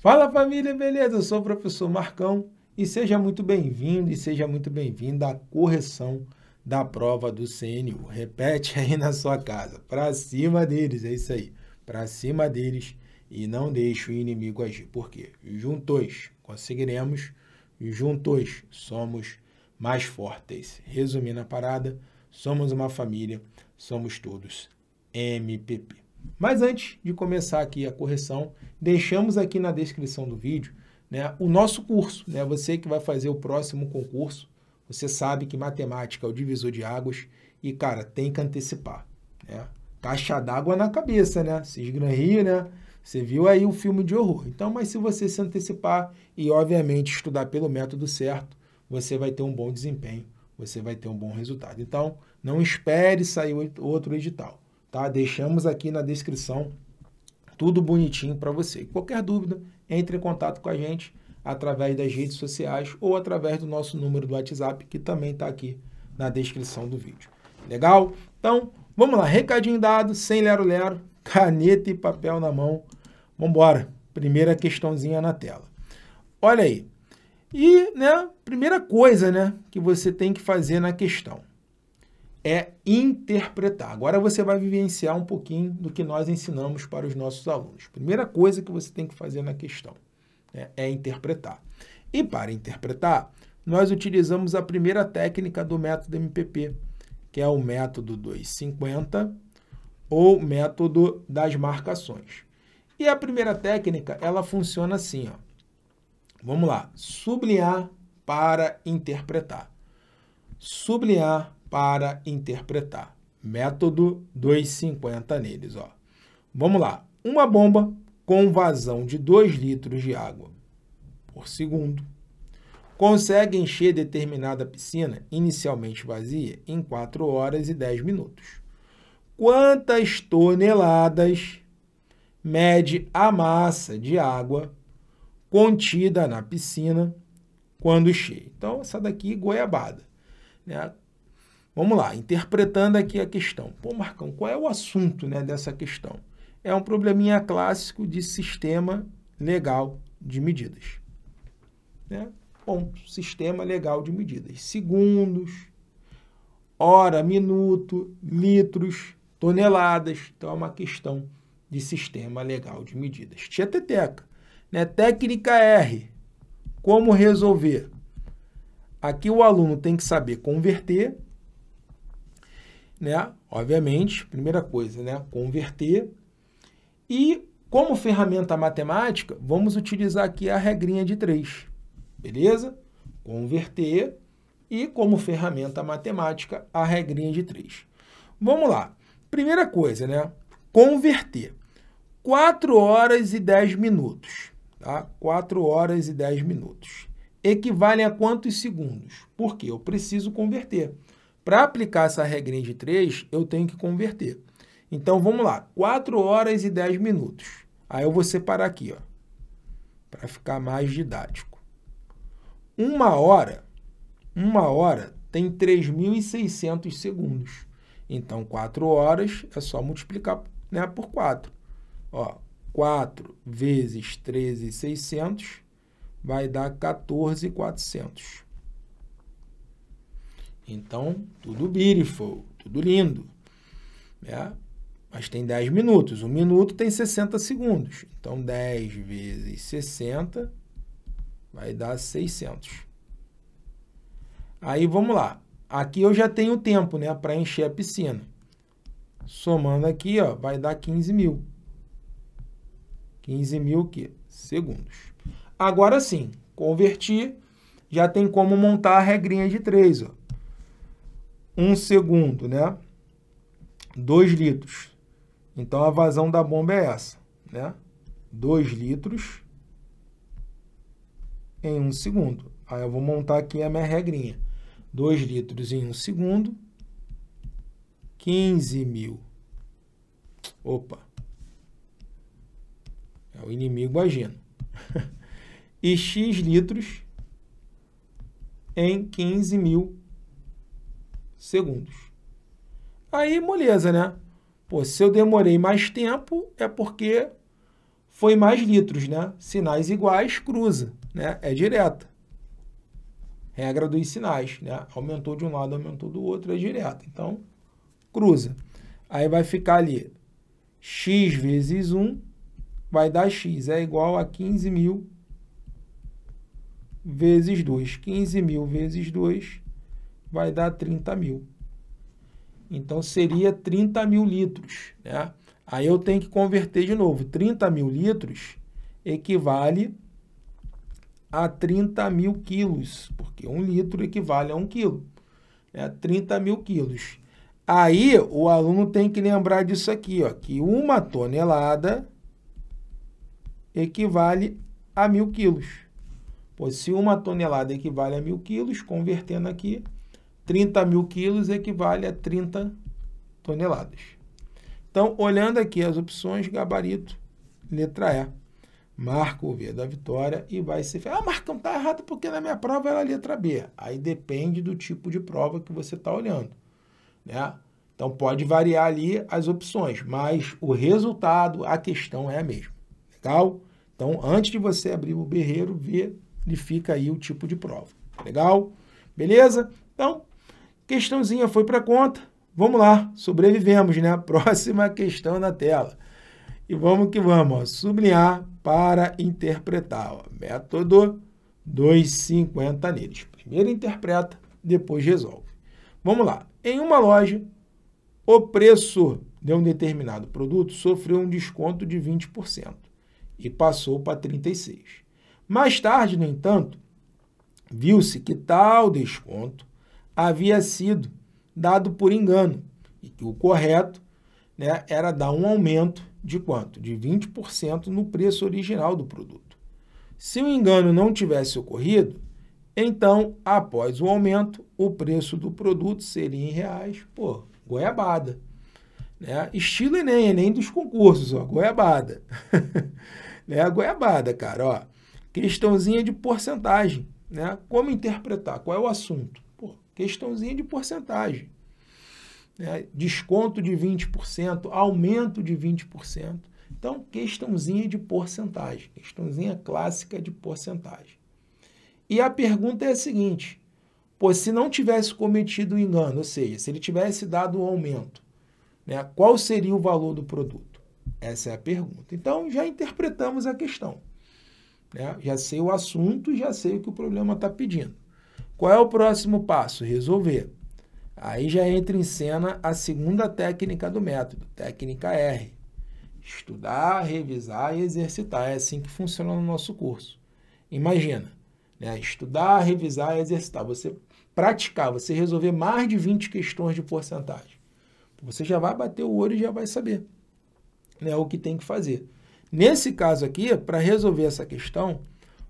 Fala família, beleza? Eu sou o professor Marcão e seja muito bem-vindo e seja muito bem-vinda à correção da prova do CNU. Repete aí na sua casa, para cima deles, é isso aí, para cima deles e não deixe o inimigo agir, porque juntos conseguiremos, juntos somos mais fortes. Resumindo a parada, somos uma família, somos todos MPP. Mas antes de começar aqui a correção, deixamos aqui na descrição do vídeo né, o nosso curso. Né, você que vai fazer o próximo concurso, você sabe que matemática é o divisor de águas e, cara, tem que antecipar. Né? Caixa d'água na cabeça, né? se Rio, né? Você viu aí o filme de horror. Então, mas se você se antecipar e, obviamente, estudar pelo método certo, você vai ter um bom desempenho, você vai ter um bom resultado. Então, não espere sair outro edital tá? Deixamos aqui na descrição tudo bonitinho para você. Qualquer dúvida, entre em contato com a gente através das redes sociais ou através do nosso número do WhatsApp, que também está aqui na descrição do vídeo. Legal? Então, vamos lá. Recadinho dado, sem lero-lero, caneta e papel na mão. Vamos embora. Primeira questãozinha na tela. Olha aí. E, né, primeira coisa, né, que você tem que fazer na questão é interpretar. Agora você vai vivenciar um pouquinho do que nós ensinamos para os nossos alunos. Primeira coisa que você tem que fazer na questão né, é interpretar. E para interpretar, nós utilizamos a primeira técnica do método MPP, que é o método 250 ou método das marcações. E a primeira técnica, ela funciona assim, ó. Vamos lá, sublinhar para interpretar. Sublinhar para interpretar. Método 250 neles, ó. Vamos lá. Uma bomba com vazão de 2 litros de água por segundo consegue encher determinada piscina, inicialmente vazia, em 4 horas e 10 minutos. Quantas toneladas mede a massa de água contida na piscina quando cheia? Então, essa daqui goiabada. Né? Vamos lá, interpretando aqui a questão. Pô, Marcão, qual é o assunto né, dessa questão? É um probleminha clássico de sistema legal de medidas. Né? Ponto. sistema legal de medidas. Segundos, hora, minuto, litros, toneladas. Então, é uma questão de sistema legal de medidas. Tia Teteca, né? técnica R, como resolver? Aqui o aluno tem que saber converter né? Obviamente, primeira coisa, né? Converter. E como ferramenta matemática, vamos utilizar aqui a regrinha de 3, beleza? Converter e como ferramenta matemática, a regrinha de 3. Vamos lá. Primeira coisa, né? Converter. 4 horas e 10 minutos, tá? 4 horas e 10 minutos. Equivale a quantos segundos? Porque eu preciso converter. Para aplicar essa regrinha de 3, eu tenho que converter. Então, vamos lá. 4 horas e 10 minutos. Aí eu vou separar aqui, ó, para ficar mais didático. Uma hora, uma hora tem 3.600 segundos. Então, 4 horas é só multiplicar né, por 4. Ó, 4 vezes 13,600 vai dar 14,400. Então, tudo beautiful, tudo lindo. Né? Mas tem 10 minutos. Um minuto tem 60 segundos. Então, 10 vezes 60 vai dar 600. Aí, vamos lá. Aqui eu já tenho tempo né, para encher a piscina. Somando aqui, ó, vai dar 15 mil. 15 mil que? segundos. Agora sim, converti, já tem como montar a regrinha de 3. Ó um segundo, né? 2 litros. Então a vazão da bomba é essa, né? 2 litros em um segundo. Aí eu vou montar aqui a minha regrinha. 2 litros em um segundo, 15 mil. Opa! É o inimigo agindo. e X litros em 15 mil segundos. Aí, moleza, né? Pô, se eu demorei mais tempo, é porque foi mais litros, né? Sinais iguais, cruza, né? É direta. Regra dos sinais, né? Aumentou de um lado, aumentou do outro, é direta. Então, cruza. Aí vai ficar ali x vezes 1 vai dar x, é igual a 15.000 mil vezes 2. 15 mil vezes 2 vai dar 30 mil. Então seria 30 mil litros. Né? Aí eu tenho que converter de novo. 30 mil litros equivale a 30 mil quilos, porque um litro equivale a um quilo. Né? 30 mil quilos. Aí o aluno tem que lembrar disso aqui, ó, que uma tonelada equivale a mil quilos. Pois se uma tonelada equivale a mil quilos, convertendo aqui, 30 mil quilos equivale a 30 toneladas. Então, olhando aqui as opções, gabarito, letra E. marco o V da vitória e vai ser... Ah, Marcão, tá errado porque na minha prova era letra B. Aí depende do tipo de prova que você está olhando, né? Então, pode variar ali as opções, mas o resultado, a questão é a mesma. Legal? Então, antes de você abrir o berreiro, verifica aí o tipo de prova. Legal? Beleza? Então, Questãozinha foi para conta. Vamos lá, sobrevivemos, né? Próxima questão na tela. E vamos que vamos, ó. sublinhar para interpretar. Ó. Método 250 neles. Primeiro interpreta, depois resolve. Vamos lá. Em uma loja, o preço de um determinado produto sofreu um desconto de 20% e passou para 36%. Mais tarde, no entanto, viu-se que tal desconto havia sido dado por engano e que o correto né, era dar um aumento de quanto? De 20% no preço original do produto. Se o engano não tivesse ocorrido, então, após o aumento, o preço do produto seria em reais, pô, goiabada. Né? Estilo Enem, Enem dos concursos, ó, goiabada. né? Goiabada, cara, ó. Questãozinha de porcentagem, né? Como interpretar, qual é o assunto? Questãozinha de porcentagem. Né? Desconto de 20%, aumento de 20%. Então, questãozinha de porcentagem. Questãozinha clássica de porcentagem. E a pergunta é a seguinte: pô, se não tivesse cometido o um engano, ou seja, se ele tivesse dado o um aumento, né, qual seria o valor do produto? Essa é a pergunta. Então, já interpretamos a questão. Né? Já sei o assunto, já sei o que o problema está pedindo. Qual é o próximo passo? Resolver. Aí já entra em cena a segunda técnica do método, técnica R. Estudar, revisar e exercitar. É assim que funciona no nosso curso. Imagina, né? estudar, revisar e exercitar. Você praticar, você resolver mais de 20 questões de porcentagem. Você já vai bater o olho e já vai saber né, o que tem que fazer. Nesse caso aqui, para resolver essa questão,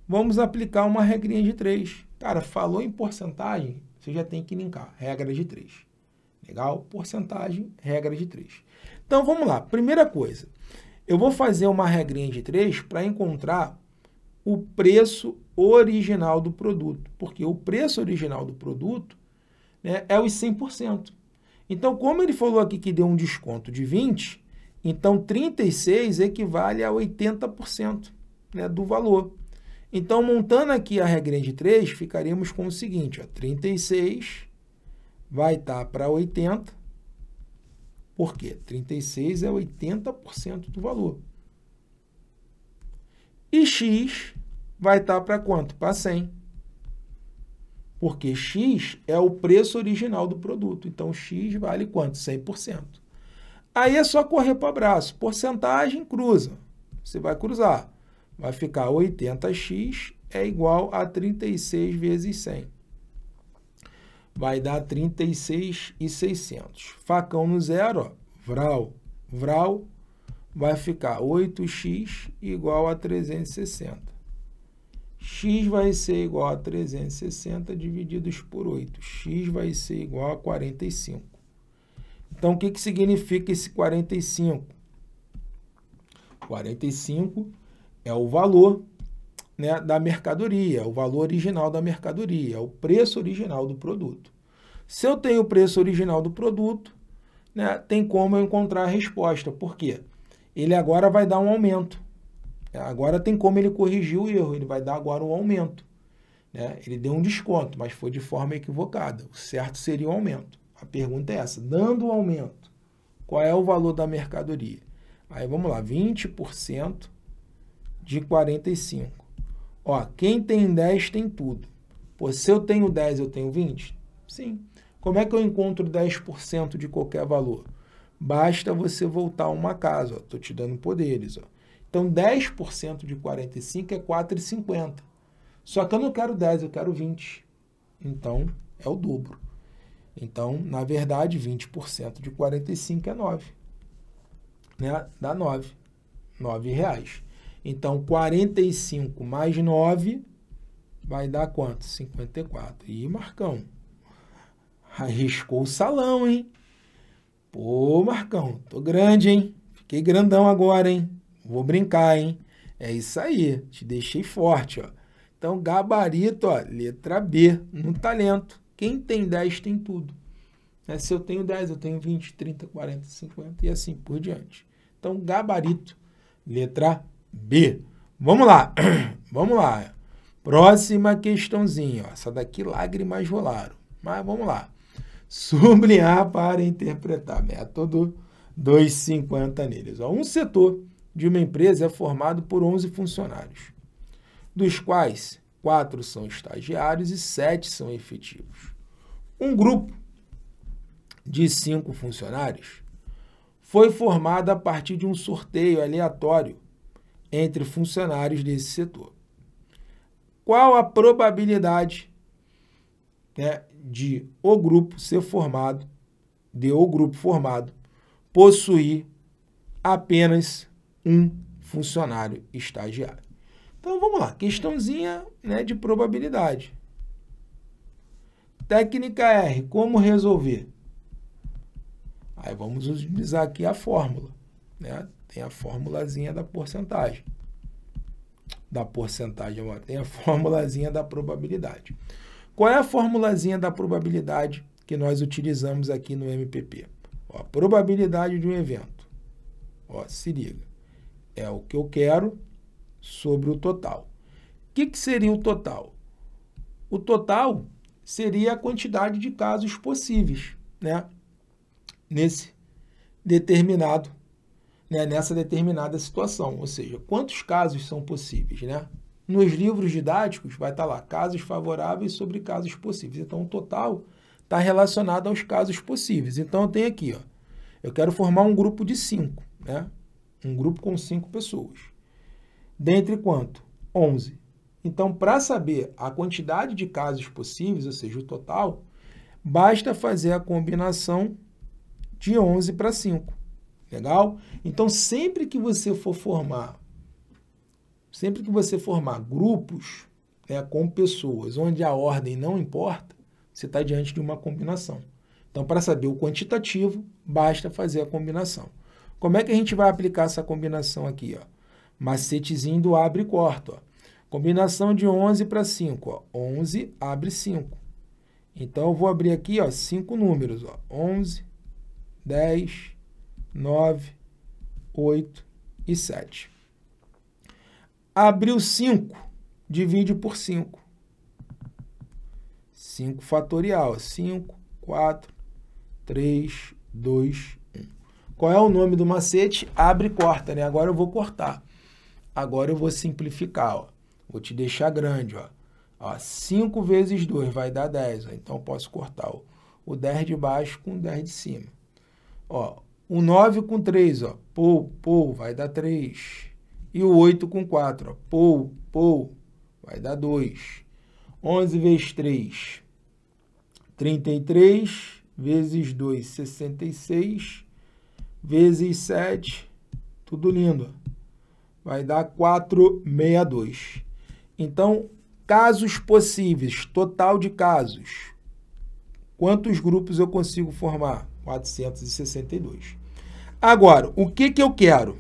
vamos aplicar uma regrinha de três. Cara, falou em porcentagem, você já tem que linkar. Regra de três, Legal? Porcentagem, regra de três. Então, vamos lá. Primeira coisa, eu vou fazer uma regrinha de três para encontrar o preço original do produto. Porque o preço original do produto né, é os 100%. Então, como ele falou aqui que deu um desconto de 20%, então 36 equivale a 80% né, do valor. Então, montando aqui a regrinha de 3, ficaríamos com o seguinte, ó, 36 vai estar tá para 80, por quê? 36 é 80% do valor. E x vai estar tá para quanto? Para 100. Porque x é o preço original do produto. Então, x vale quanto? 100%. Aí é só correr para o abraço. Porcentagem, cruza. Você vai cruzar. Vai ficar 80x é igual a 36 vezes 100. Vai dar 36,600. Facão no zero, ó, vral, vral, vai ficar 8x igual a 360 x vai ser igual a 360 divididos por 8. x vai ser igual a 45. Então, o que, que significa esse 45? 45 é o valor né, da mercadoria, é o valor original da mercadoria, é o preço original do produto. Se eu tenho o preço original do produto, né, tem como eu encontrar a resposta. Por quê? Ele agora vai dar um aumento. Agora tem como ele corrigir o erro, ele vai dar agora um aumento. Né? Ele deu um desconto, mas foi de forma equivocada. O certo seria o um aumento. A pergunta é essa: dando o um aumento, qual é o valor da mercadoria? Aí vamos lá, 20% de 45. Ó, quem tem 10 tem tudo. Pô, se eu tenho 10, eu tenho 20? Sim. Como é que eu encontro 10% de qualquer valor? Basta você voltar uma casa, estou te dando poderes. Ó. Então, 10% de 45 é 4,50. Só que eu não quero 10, eu quero 20. Então, é o dobro. Então, na verdade, 20% de 45 é 9. Né? Dá 9. 9 reais. Então, 45 mais 9 vai dar quanto? 54. E Marcão, arriscou o salão, hein? Pô, Marcão, tô grande, hein? Fiquei grandão agora, hein? Vou brincar, hein? É isso aí, te deixei forte, ó. Então, gabarito, ó, letra B, no talento. Quem tem 10 tem tudo. É, se eu tenho 10, eu tenho 20, 30, 40, 50 e assim por diante. Então, gabarito, letra A. B. Vamos lá, vamos lá. Próxima questãozinha. Essa daqui lágrimas rolaram. Mas vamos lá. Sublinhar para interpretar. Método 250 neles. Um setor de uma empresa é formado por 11 funcionários, dos quais quatro são estagiários e sete são efetivos. Um grupo de cinco funcionários foi formado a partir de um sorteio aleatório entre funcionários desse setor. Qual a probabilidade né, de o grupo ser formado, de o grupo formado, possuir apenas um funcionário estagiário? Então vamos lá, questãozinha né, de probabilidade. Técnica R, como resolver? Aí vamos utilizar aqui a fórmula. Né? tem a formulazinha da porcentagem. Da porcentagem, tem a formulazinha da probabilidade. Qual é a formulazinha da probabilidade que nós utilizamos aqui no MPP? Ó, a probabilidade de um evento. Ó, se liga. É o que eu quero sobre o total. O que, que seria o total? O total seria a quantidade de casos possíveis né? nesse determinado né, nessa determinada situação, ou seja, quantos casos são possíveis, né? Nos livros didáticos vai estar tá lá casos favoráveis sobre casos possíveis. Então, o total está relacionado aos casos possíveis. Então, eu tenho aqui, ó, eu quero formar um grupo de cinco, né? Um grupo com cinco pessoas. Dentre quanto? 11. Então, para saber a quantidade de casos possíveis, ou seja, o total, basta fazer a combinação de 11 para 5. Legal? Então, sempre que você for formar, sempre que você formar grupos né, com pessoas onde a ordem não importa, você está diante de uma combinação. Então, para saber o quantitativo, basta fazer a combinação. Como é que a gente vai aplicar essa combinação aqui? Ó? Macetezinho do abre e corta. Combinação de 11 para 5. Ó. 11 abre 5. Então, eu vou abrir aqui ó, 5 números. Ó. 11, 10, 9, 8 e 7. Abriu 5, divide por 5. 5 fatorial, 5, 4, 3, 2, 1. Qual é o nome do macete? Abre e corta, né? Agora eu vou cortar. Agora eu vou simplificar, ó. Vou te deixar grande, ó. 5 vezes 2 vai dar 10, Então eu posso cortar o 10 de baixo com o 10 de cima. Ó, o 9 com 3, ó. Pou, pou, vai dar 3. E o 8 com 4, ó. Pou, pou, vai dar 2. 11 vezes 3, 33. Vezes 2, 66. Vezes 7, tudo lindo. Vai dar 462. Então, casos possíveis, total de casos. Quantos grupos eu consigo formar? 462. Agora, o que, que eu quero?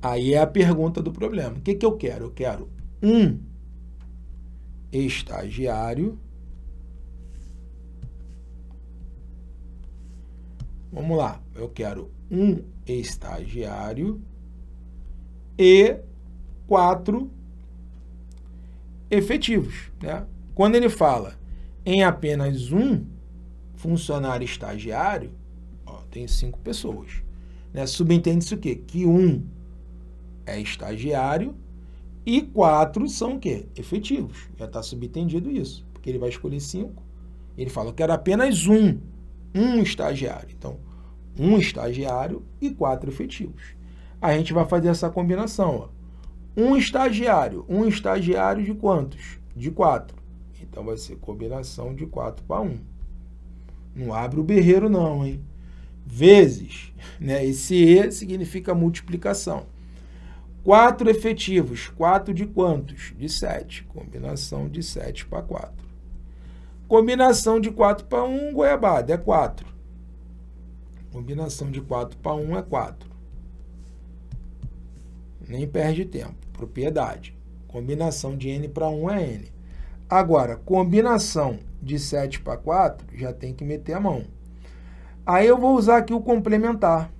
Aí é a pergunta do problema. O que, que eu quero? Eu quero um estagiário. Vamos lá, eu quero um estagiário e quatro efetivos. Né? Quando ele fala em apenas um funcionário estagiário, tem cinco pessoas. Né? Subentende-se o quê? Que um é estagiário e quatro são o quê? Efetivos. Já está subentendido isso, porque ele vai escolher cinco. Ele fala, que era apenas um, um estagiário. Então, um estagiário e quatro efetivos. A gente vai fazer essa combinação. Ó. Um estagiário, um estagiário de quantos? De quatro. Então, vai ser combinação de quatro para um. Não abre o berreiro não, hein? vezes. Né? Esse E significa multiplicação. 4 efetivos. 4 de quantos? De 7. Combinação de 7 para 4. Combinação de 4 para 1, goiabada, é 4. Combinação de 4 para 1 é 4. Nem perde tempo. Propriedade. Combinação de n para 1 é n. Agora, combinação de 7 para 4, já tem que meter a mão. Aí eu vou usar aqui o complementar.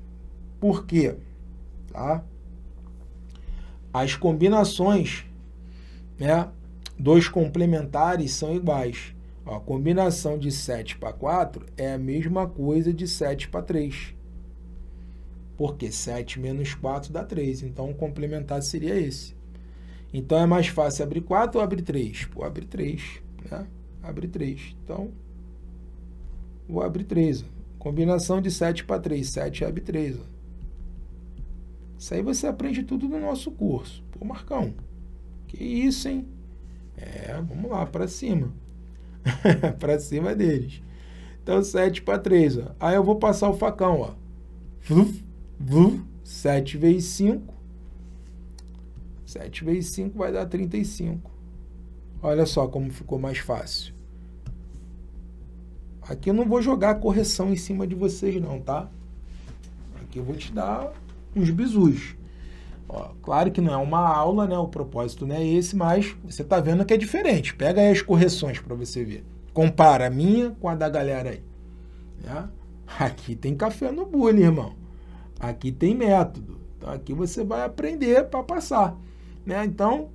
Por quê? Tá? As combinações né, dos complementares são iguais. Ó, a combinação de 7 para 4 é a mesma coisa de 7 para 3. Porque 7 menos 4 dá 3. Então, o complementar seria esse. Então, é mais fácil abrir 4 ou abrir 3? Pô, abre 3. Né? Abre 3. Então, vou abrir 3. Combinação de 7 para 3, 7 ab 3. Ó. Isso aí você aprende tudo no nosso curso. Pô, Marcão, que isso, hein? É, vamos lá, para cima. para cima deles. Então, 7 para 3. Ó. Aí eu vou passar o facão. Ó. Vluf, vluf, 7 vezes 5. 7 vezes 5 vai dar 35. Olha só como ficou mais fácil. Aqui eu não vou jogar correção em cima de vocês não, tá? Aqui eu vou te dar uns bisus. Ó, claro que não é uma aula, né? O propósito não é esse, mas você tá vendo que é diferente. Pega aí as correções para você ver. Compara a minha com a da galera aí. Né? Aqui tem café no bullying, irmão. Aqui tem método. Então aqui você vai aprender para passar. Né? Então,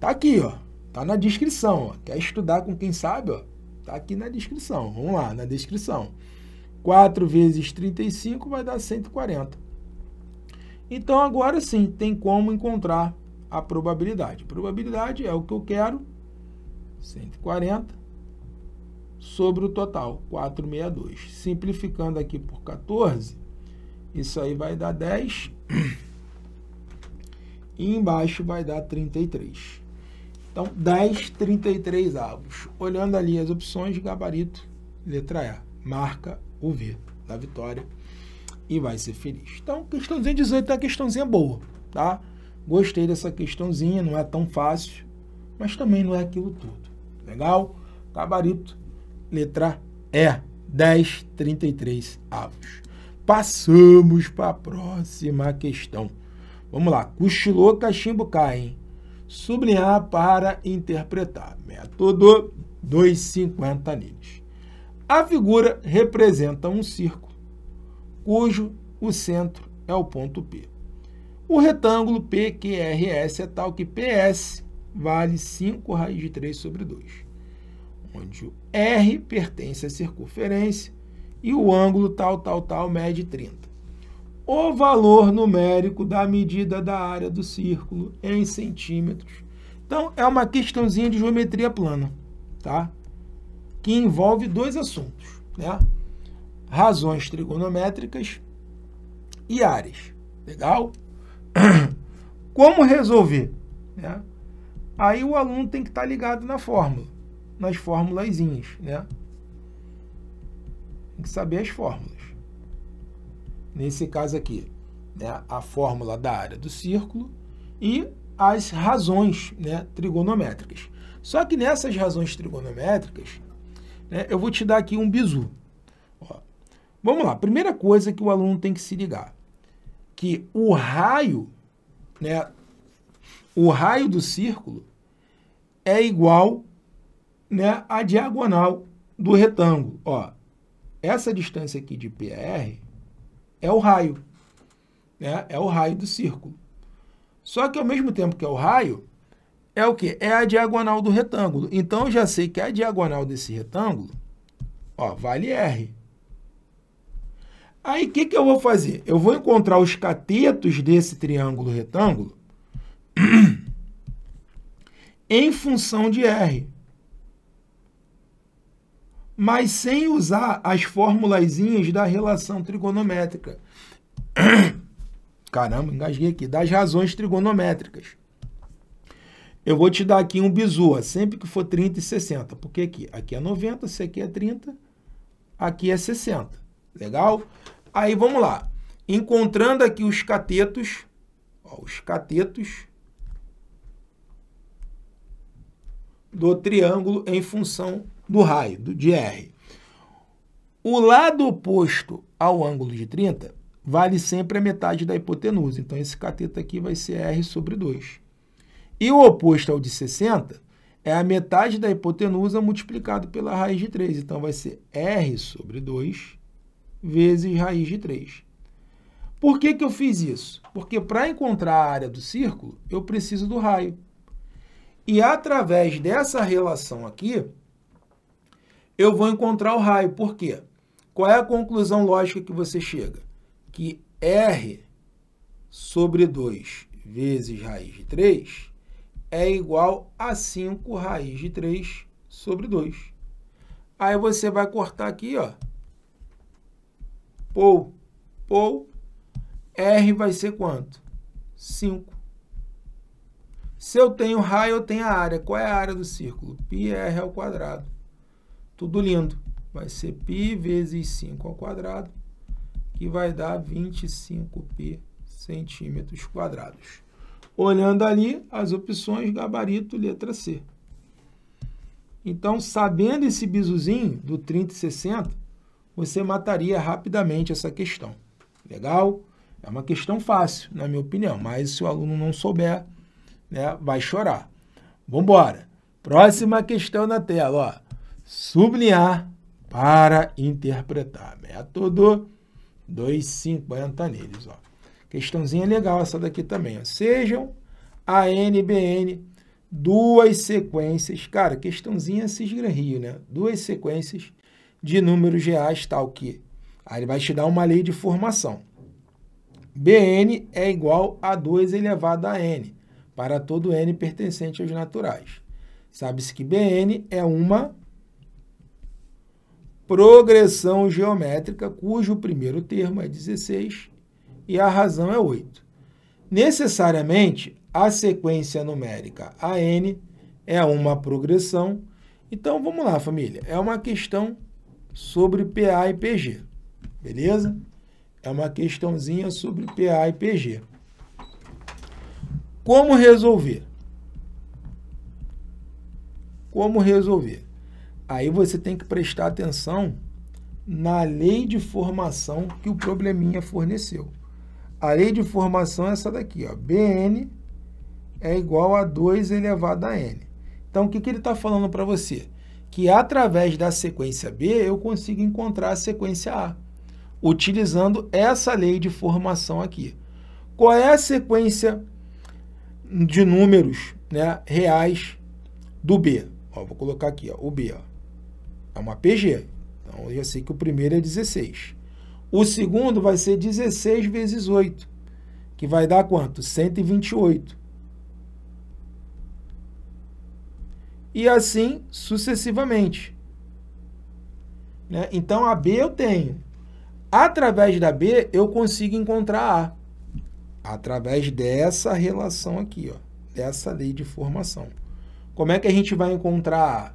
tá aqui, ó. Tá na descrição. Ó. Quer estudar com quem sabe, ó? Está aqui na descrição. Vamos lá, na descrição. 4 vezes 35 vai dar 140. Então, agora sim, tem como encontrar a probabilidade. Probabilidade é o que eu quero, 140, sobre o total, 462. Simplificando aqui por 14, isso aí vai dar 10. E embaixo vai dar 33. Então, 10 33 avos. Olhando ali as opções, gabarito, letra A. Marca o V da vitória e vai ser feliz. Então, questãozinha 18 é uma questãozinha boa, tá? Gostei dessa questãozinha, não é tão fácil, mas também não é aquilo tudo. Legal? Gabarito, letra E. 10 33 avos. Passamos para a próxima questão. Vamos lá. Cochilou, cachimbo cai, hein? sublinhar para interpretar. Método 250 50 A figura representa um círculo, cujo o centro é o ponto P. O retângulo PQRS é tal que PS vale 5 raiz de 3 sobre 2, onde o R pertence à circunferência e o ângulo tal, tal, tal mede 30 o valor numérico da medida da área do círculo em centímetros. Então, é uma questãozinha de geometria plana, tá? Que envolve dois assuntos, né? Razões trigonométricas e áreas. Legal? Como resolver? Né? Aí o aluno tem que estar tá ligado na fórmula, nas formulazinhas, né? Tem que saber as fórmulas nesse caso aqui, né, a fórmula da área do círculo e as razões né, trigonométricas. Só que nessas razões trigonométricas, né, eu vou te dar aqui um bizu. Ó, vamos lá, primeira coisa que o aluno tem que se ligar, que o raio, né, o raio do círculo é igual né, à diagonal do retângulo. Ó, essa distância aqui de PR é o raio. Né? É o raio do círculo. Só que ao mesmo tempo que é o raio, é o que? É a diagonal do retângulo. Então eu já sei que a diagonal desse retângulo ó, vale R. Aí o que, que eu vou fazer? Eu vou encontrar os catetos desse triângulo retângulo em função de R mas sem usar as formulazinhas da relação trigonométrica. Caramba, engasguei aqui. Das razões trigonométricas. Eu vou te dar aqui um bizu, sempre que for 30 e 60, porque aqui, aqui é 90, isso aqui é 30, aqui é 60. Legal? Aí vamos lá. Encontrando aqui os catetos, ó, os catetos do triângulo em função do raio, do, de R. O lado oposto ao ângulo de 30 vale sempre a metade da hipotenusa. Então, esse cateto aqui vai ser R sobre 2. E o oposto ao de 60 é a metade da hipotenusa multiplicado pela raiz de 3. Então, vai ser R sobre 2 vezes raiz de 3. Por que, que eu fiz isso? Porque para encontrar a área do círculo, eu preciso do raio. E através dessa relação aqui, eu vou encontrar o raio. Por quê? Qual é a conclusão lógica que você chega? Que R sobre 2 vezes raiz de 3 é igual a 5 raiz de 3 sobre 2. Aí você vai cortar aqui, ó. Pou, pou, R vai ser quanto? 5. Se eu tenho raio, eu tenho a área. Qual é a área do círculo? Πr ao quadrado. Tudo lindo. Vai ser π vezes 5 ao quadrado, que vai dar 25π centímetros quadrados. Olhando ali as opções gabarito letra C. Então, sabendo esse bizuzinho do 30 e 60, você mataria rapidamente essa questão. Legal? É uma questão fácil, na minha opinião, mas se o aluno não souber, né, vai chorar. Vamos embora. Próxima questão na tela, ó sublinhar para interpretar. Método 250 neles. Ó. Questãozinha legal essa daqui também. Ó. Sejam a NBN duas sequências. Cara, questãozinha Cisgra Rio, né? Duas sequências de números reais tal que. Aí ele vai te dar uma lei de formação. BN é igual a 2 elevado a N, para todo N pertencente aos naturais. Sabe-se que BN é uma progressão geométrica, cujo primeiro termo é 16 e a razão é 8. Necessariamente, a sequência numérica AN é uma progressão. Então, vamos lá, família. É uma questão sobre PA e PG, beleza? É uma questãozinha sobre PA e PG. Como resolver? Como resolver? Aí você tem que prestar atenção na lei de formação que o probleminha forneceu. A lei de formação é essa daqui, ó. Bn é igual a 2 elevado a n. Então, o que, que ele está falando para você? Que através da sequência B, eu consigo encontrar a sequência A, utilizando essa lei de formação aqui. Qual é a sequência de números né, reais do B? Ó, vou colocar aqui ó, o B. Ó. É uma PG. Então eu já sei que o primeiro é 16. O segundo vai ser 16 vezes 8, que vai dar quanto? 128. E assim sucessivamente. Né? Então a B eu tenho. Através da B eu consigo encontrar A. Através dessa relação aqui, ó, dessa lei de formação. Como é que a gente vai encontrar A?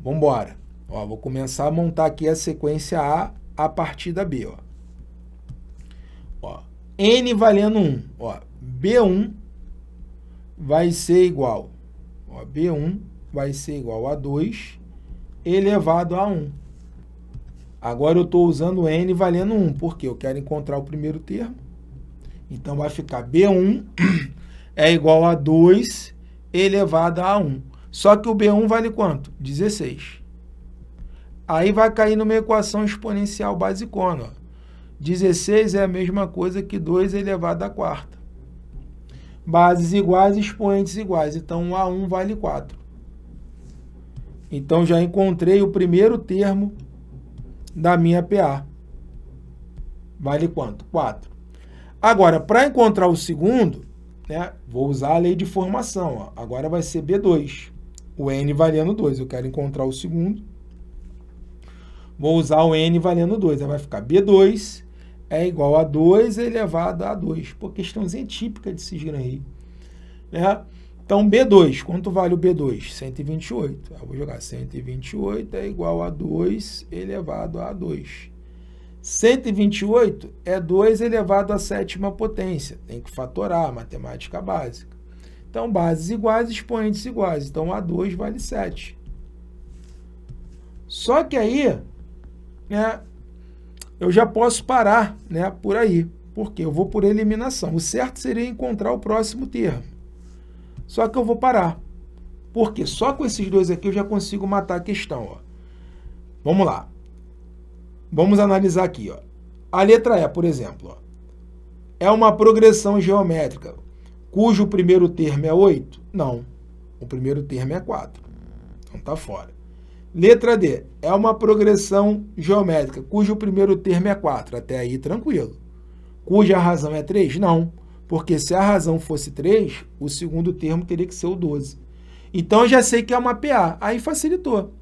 Vamos embora. Ó, vou começar a montar aqui a sequência A a partir da B. Ó. Ó, N valendo 1. Ó, B1 vai ser igual. Ó, B1 vai ser igual a 2 elevado a 1. Agora eu estou usando N valendo 1, porque eu quero encontrar o primeiro termo. Então vai ficar B1 é igual a 2 elevado a 1. Só que o B1 vale quanto? 16. Aí vai cair numa equação exponencial basicona. 16 é a mesma coisa que 2 elevado à quarta. Bases iguais, expoentes iguais. Então, A1 vale 4. Então, já encontrei o primeiro termo da minha PA. Vale quanto? 4. Agora, para encontrar o segundo, né, vou usar a lei de formação. Ó. Agora vai ser B2. O N valendo 2. Eu quero encontrar o segundo. Vou usar o n valendo 2. Aí vai ficar B2 é igual a 2 é elevado a 2. Pô, questãozinha típica de cisgranhi. Né? Então, B2, quanto vale o B2? 128. Eu vou jogar 128 é igual a 2 elevado a 2. 128 é 2 elevado à sétima potência. Tem que fatorar, matemática básica. Então, bases iguais, expoentes iguais. Então, A2 vale 7. Só que aí, é, eu já posso parar né, por aí, porque eu vou por eliminação. O certo seria encontrar o próximo termo. Só que eu vou parar, porque só com esses dois aqui eu já consigo matar a questão. Ó. Vamos lá. Vamos analisar aqui. Ó. A letra E, por exemplo, ó, é uma progressão geométrica cujo primeiro termo é 8? Não. O primeiro termo é 4. Então está fora. Letra D. É uma progressão geométrica, cujo primeiro termo é 4. Até aí, tranquilo. Cuja razão é 3? Não. Porque se a razão fosse 3, o segundo termo teria que ser o 12. Então, já sei que é uma PA. Aí facilitou.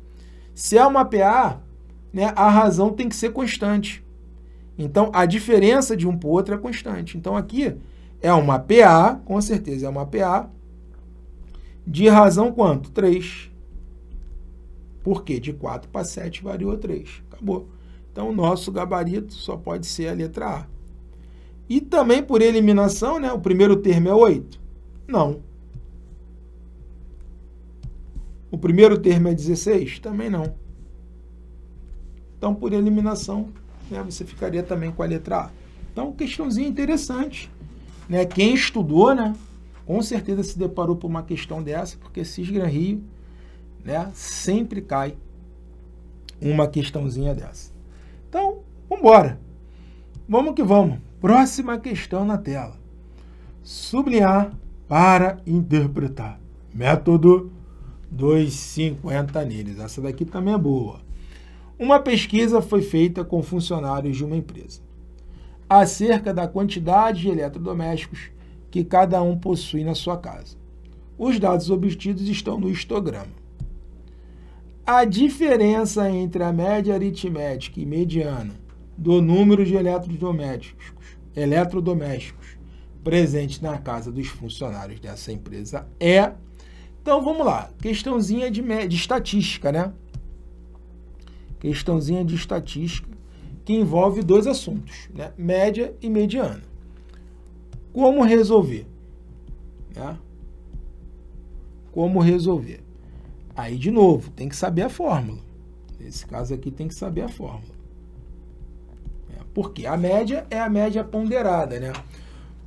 Se é uma PA, né, a razão tem que ser constante. Então, a diferença de um para o outro é constante. Então, aqui é uma PA, com certeza é uma PA, de razão quanto? 3. Porque de 4 para 7 variou 3. Acabou. Então, o nosso gabarito só pode ser a letra A. E também por eliminação, né, o primeiro termo é 8? Não. O primeiro termo é 16? Também não. Então, por eliminação, né, você ficaria também com a letra A. Então, questãozinha interessante. Né? Quem estudou, né, com certeza se deparou por uma questão dessa, porque Cisgran Rio né? Sempre cai uma questãozinha dessa. Então, vamos embora. Vamos que vamos. Próxima questão na tela. Sublinhar para interpretar. Método 250 neles. Essa daqui também é boa. Uma pesquisa foi feita com funcionários de uma empresa acerca da quantidade de eletrodomésticos que cada um possui na sua casa. Os dados obtidos estão no histograma a diferença entre a média aritmética e mediana do número de eletrodomésticos, eletrodomésticos presente na casa dos funcionários dessa empresa é. Então vamos lá, questãozinha de, de estatística, né? Questãozinha de estatística que envolve dois assuntos, né? média e mediana. Como resolver? Né? Como resolver? Aí, de novo, tem que saber a fórmula. Nesse caso aqui, tem que saber a fórmula. É, porque a média é a média ponderada, né?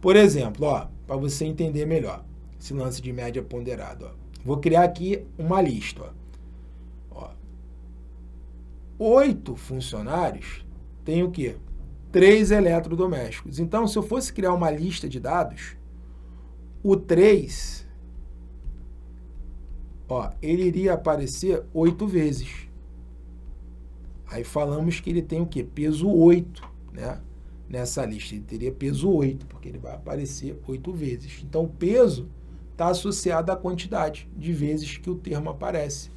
Por exemplo, ó, para você entender melhor esse lance de média ponderada, ó. Vou criar aqui uma lista, ó. Oito funcionários têm o quê? Três eletrodomésticos. Então, se eu fosse criar uma lista de dados, o 3 Ó, ele iria aparecer oito vezes. Aí falamos que ele tem o quê? Peso 8, né? Nessa lista ele teria peso 8, porque ele vai aparecer oito vezes. Então, o peso está associado à quantidade de vezes que o termo aparece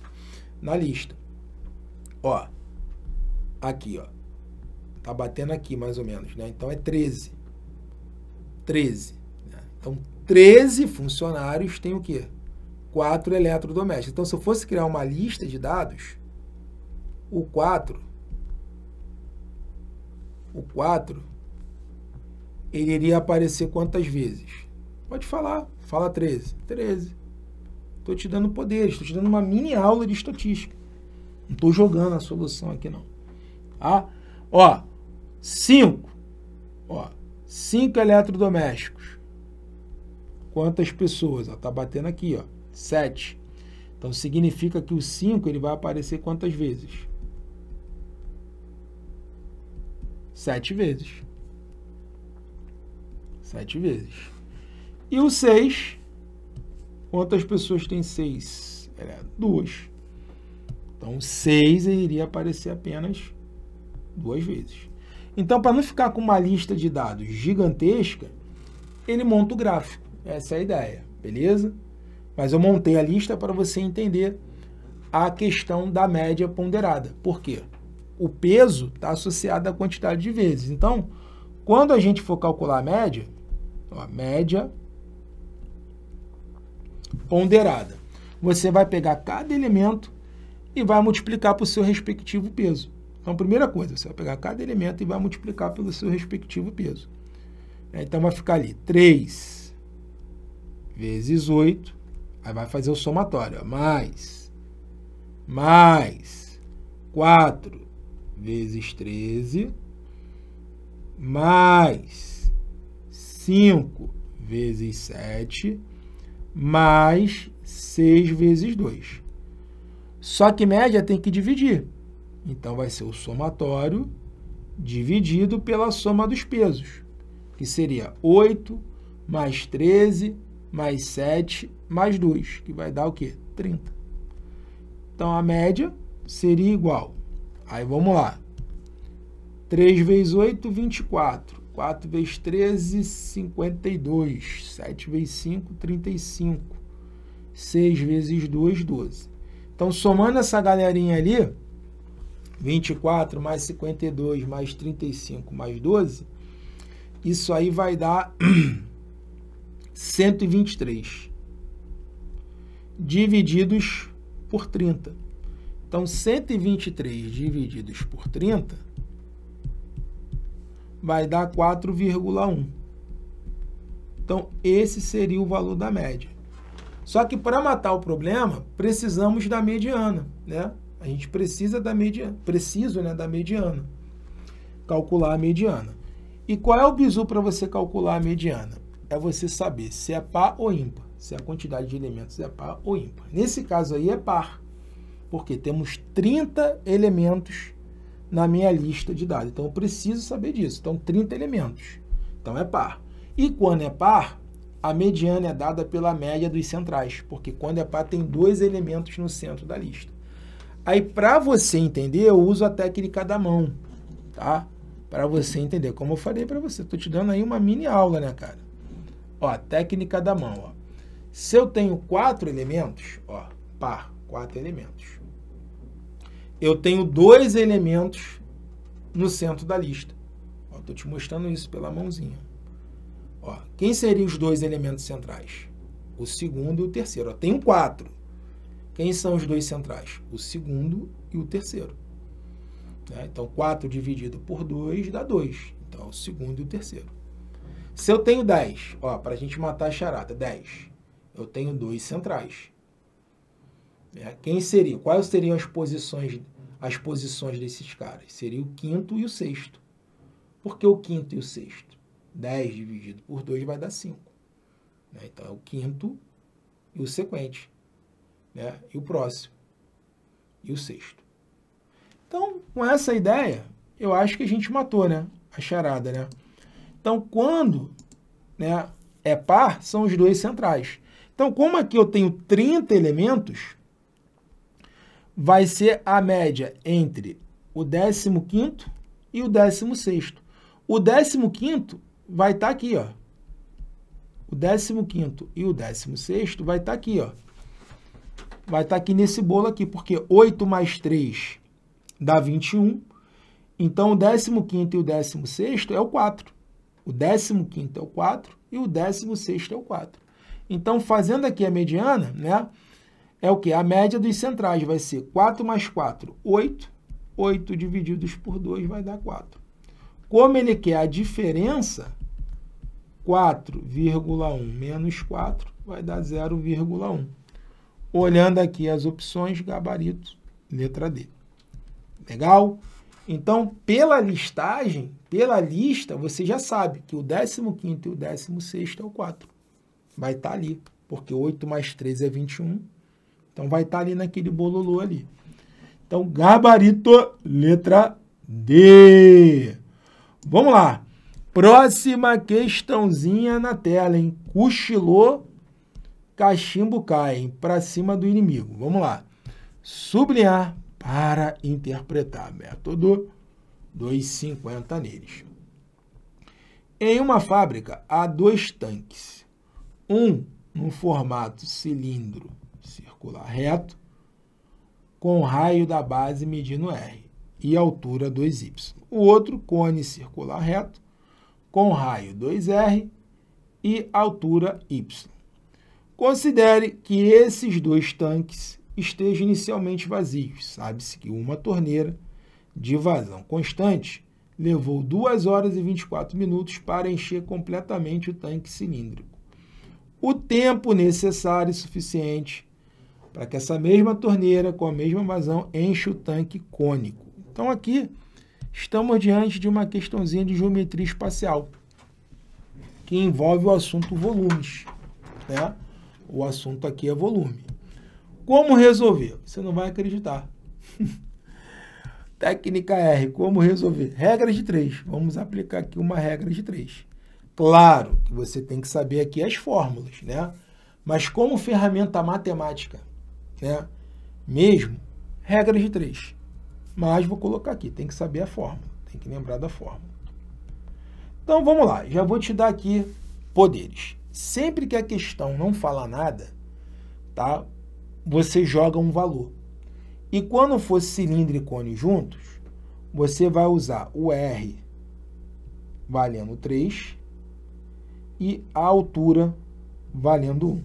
na lista. Ó, aqui, ó. Tá batendo aqui, mais ou menos, né? Então, é 13. 13. Né? Então, 13 funcionários têm o quê? quatro eletrodomésticos. Então, se eu fosse criar uma lista de dados, o 4, o 4, ele iria aparecer quantas vezes? Pode falar, fala 13. 13. Estou te dando poderes, estou te dando uma mini aula de estatística. Não estou jogando a solução aqui, não. Tá? Ó, 5. Ó, 5 eletrodomésticos. Quantas pessoas? Está batendo aqui, ó. 7. Então significa que o 5 ele vai aparecer quantas vezes? 7 vezes. 7 vezes. E o 6, quantas pessoas tem 6? É, duas. Então 6 iria aparecer apenas duas vezes. Então, para não ficar com uma lista de dados gigantesca, ele monta o gráfico. Essa é a ideia, beleza? Mas eu montei a lista para você entender a questão da média ponderada. Por quê? O peso está associado à quantidade de vezes. Então, quando a gente for calcular a média, a média ponderada, você vai pegar cada elemento e vai multiplicar pelo seu respectivo peso. Então, primeira coisa, você vai pegar cada elemento e vai multiplicar pelo seu respectivo peso. Então, vai ficar ali 3 vezes 8 Aí vai fazer o somatório. Ó. Mais. Mais. 4 vezes 13. Mais 5 vezes 7. Mais 6 vezes 2. Só que média tem que dividir. Então, vai ser o somatório dividido pela soma dos pesos, que seria 8 mais 13 mais 7 mais 2, que vai dar o quê? 30. Então, a média seria igual. Aí, vamos lá. 3 vezes 8, 24. 4 vezes 13, 52. 7 vezes 5, 35. 6 vezes 2, 12. Então, somando essa galerinha ali, 24 mais 52 mais 35 mais 12, isso aí vai dar 123. divididos por 30. Então, 123 divididos por 30 vai dar 4,1. Então, esse seria o valor da média. Só que para matar o problema, precisamos da mediana, né? A gente precisa da mediana, preciso, né, da mediana. Calcular a mediana. E qual é o bizu para você calcular a mediana? É você saber se é par ou ímpar se a quantidade de elementos é par ou ímpar. Nesse caso aí é par, porque temos 30 elementos na minha lista de dados. Então eu preciso saber disso. Então 30 elementos. Então é par. E quando é par, a mediana é dada pela média dos centrais, porque quando é par tem dois elementos no centro da lista. Aí para você entender, eu uso a técnica da mão, tá? Para você entender, como eu falei para você, tô te dando aí uma mini aula, né, cara? Ó, técnica da mão, ó. Se eu tenho quatro elementos, ó, par, quatro elementos. Eu tenho dois elementos no centro da lista. Estou te mostrando isso pela mãozinha. Ó, quem seriam os dois elementos centrais? O segundo e o terceiro. Ó, tenho quatro. Quem são os dois centrais? O segundo e o terceiro. Né? Então, 4 dividido por 2 dá 2. Então, é o segundo e o terceiro. Se eu tenho 10, para a gente matar a charada, 10 eu tenho dois centrais. É, quem seria? Quais seriam as posições, as posições desses caras? Seria o quinto e o sexto. Por que o quinto e o sexto? 10 dividido por 2 vai dar 5. Né? Então, é o quinto e o sequente. Né? E o próximo. E o sexto. Então, com essa ideia, eu acho que a gente matou né? a charada. Né? Então, quando né, é par, são os dois centrais. Então, como aqui eu tenho 30 elementos, vai ser a média entre o 15º e o 16º. O 15º vai estar tá aqui, ó. O 15º e o 16º vai estar tá aqui, ó. Vai estar tá aqui nesse bolo aqui, porque 8 mais 3 dá 21. Então, o 15º e o 16º é o 4. O 15º é o 4 e o 16º é o 4. Então, fazendo aqui a mediana, né? É o que? A média dos centrais vai ser 4 mais 4, 8. 8 divididos por 2 vai dar 4. Como ele quer a diferença, 4,1 menos 4 vai dar 0,1. Olhando aqui as opções, gabarito, letra D. Legal? Então, pela listagem, pela lista, você já sabe que o 15º e o 16º é o 4 vai estar tá ali, porque 8 mais 3 é 21. Então vai estar tá ali naquele bololô ali. Então, gabarito, letra D. Vamos lá. Próxima questãozinha na tela, hein? Cochilou, cachimbo cai, Para cima do inimigo. Vamos lá. Sublinhar para interpretar. Método 250 neles. Em uma fábrica, há dois tanques. Um no formato cilindro circular reto, com o raio da base medindo R e altura 2y. O outro cone circular reto, com raio 2r e altura y. Considere que esses dois tanques estejam inicialmente vazios. Sabe-se que uma torneira de vazão constante levou 2 horas e 24 minutos para encher completamente o tanque cilíndrico o tempo necessário e suficiente para que essa mesma torneira, com a mesma vazão, enche o tanque cônico. Então aqui estamos diante de uma questãozinha de geometria espacial, que envolve o assunto volumes. Né? O assunto aqui é volume. Como resolver? Você não vai acreditar. Técnica R, como resolver? Regra de três. Vamos aplicar aqui uma regra de três. Claro que você tem que saber aqui as fórmulas, né? Mas como ferramenta matemática, né? Mesmo, regra de três. Mas vou colocar aqui, tem que saber a fórmula, tem que lembrar da fórmula. Então vamos lá, já vou te dar aqui poderes. Sempre que a questão não fala nada, tá? Você joga um valor. E quando for cilindro e cone juntos, você vai usar o R valendo 3 e a altura valendo 1.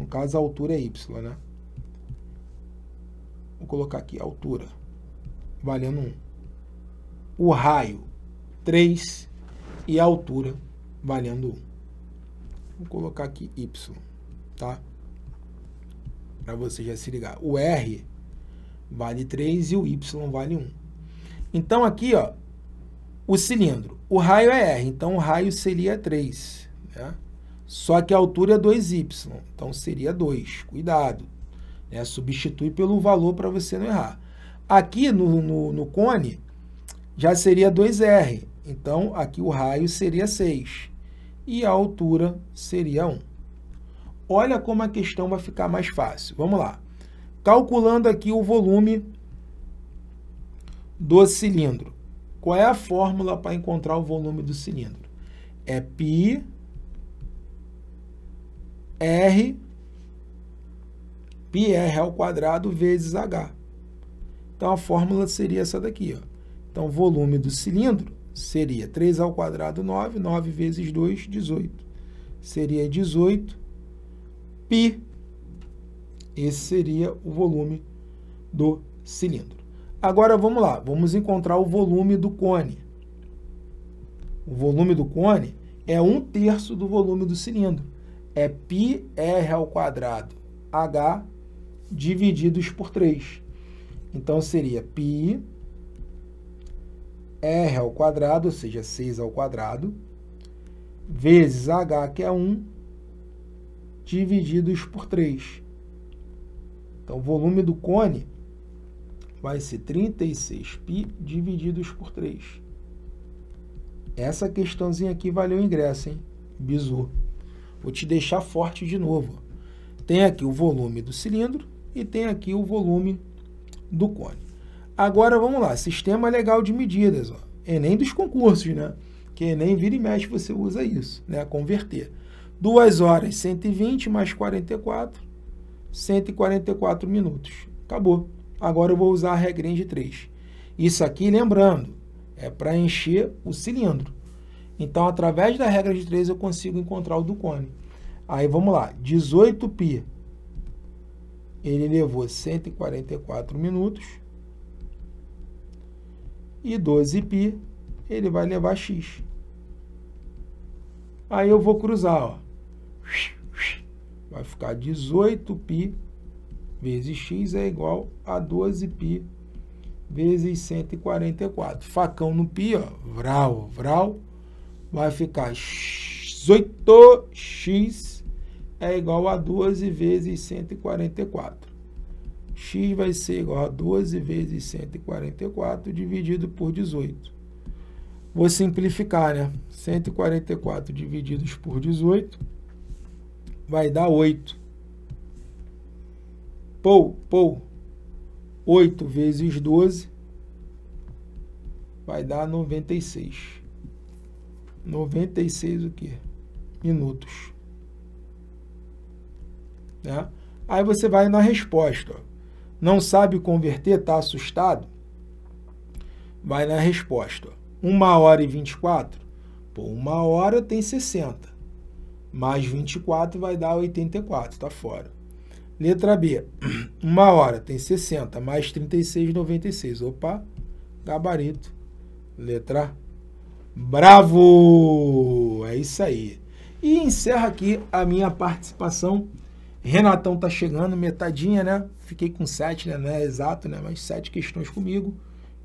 No caso, a altura é y, né? Vou colocar aqui, altura valendo 1. O raio, 3, e a altura valendo 1. Vou colocar aqui y, tá? Para você já se ligar. O r vale 3 e o y vale 1. Então, aqui, ó, o cilindro. O raio é r, então o raio seria 3. Né? Só que a altura é 2y, então seria 2. Cuidado, né? substitui pelo valor para você não errar. Aqui no, no, no cone já seria 2r, então aqui o raio seria 6 e a altura seria 1. Olha como a questão vai ficar mais fácil. Vamos lá. Calculando aqui o volume do cilindro. Qual é a fórmula para encontrar o volume do cilindro? É π R πr ao quadrado vezes H. Então a fórmula seria essa daqui, ó. Então o volume do cilindro seria 3 ao quadrado 9, 9 vezes 2, 18. Seria 18 pi. Esse seria o volume do cilindro. Agora vamos lá, vamos encontrar o volume do cone. O volume do cone é um terço do volume do cilindro é πr ao quadrado h divididos por 3. Então seria π r ao quadrado, ou seja, 6 ao quadrado, vezes h, que é 1, divididos por 3. Então, o volume do cone vai ser 36π divididos por 3. Essa questãozinha aqui valeu o ingresso, hein? Bizu. Vou te deixar forte de novo. Tem aqui o volume do cilindro e tem aqui o volume do cone. Agora vamos lá, sistema legal de medidas, ó. Enem dos concursos, né? Que Enem vira e mexe você usa isso, né? Converter. 2 horas 120 mais 44, 144 minutos. Acabou. Agora eu vou usar a regrinha de 3. Isso aqui, lembrando, é para encher o cilindro. Então, através da regra de 3, eu consigo encontrar o do cone. Aí, vamos lá. 18π. Ele levou 144 minutos. E 12π, ele vai levar x. Aí eu vou cruzar, ó. Vai ficar 18π vezes x é igual a 12π vezes 144. Facão no π, ó. Vral, vral vai ficar 18 x é igual a 12 vezes 144. x vai ser igual a 12 vezes 144 dividido por 18. Vou simplificar, né? 144 divididos por 18 vai dar 8. Pou, pou. 8 vezes 12 vai dar 96. 96 o quê? Minutos. Né? Aí você vai na resposta. Não sabe converter, está assustado? Vai na resposta. 1 hora e 24? Pô, 1 hora tem 60. Mais 24 vai dar 84, tá fora. Letra B. 1 hora tem 60, mais 36, 96. Opa, gabarito. Letra A. Bravo! É isso aí. E encerra aqui a minha participação. Renatão tá chegando, metadinha, né? Fiquei com sete, né? Não é exato, né? Mas sete questões comigo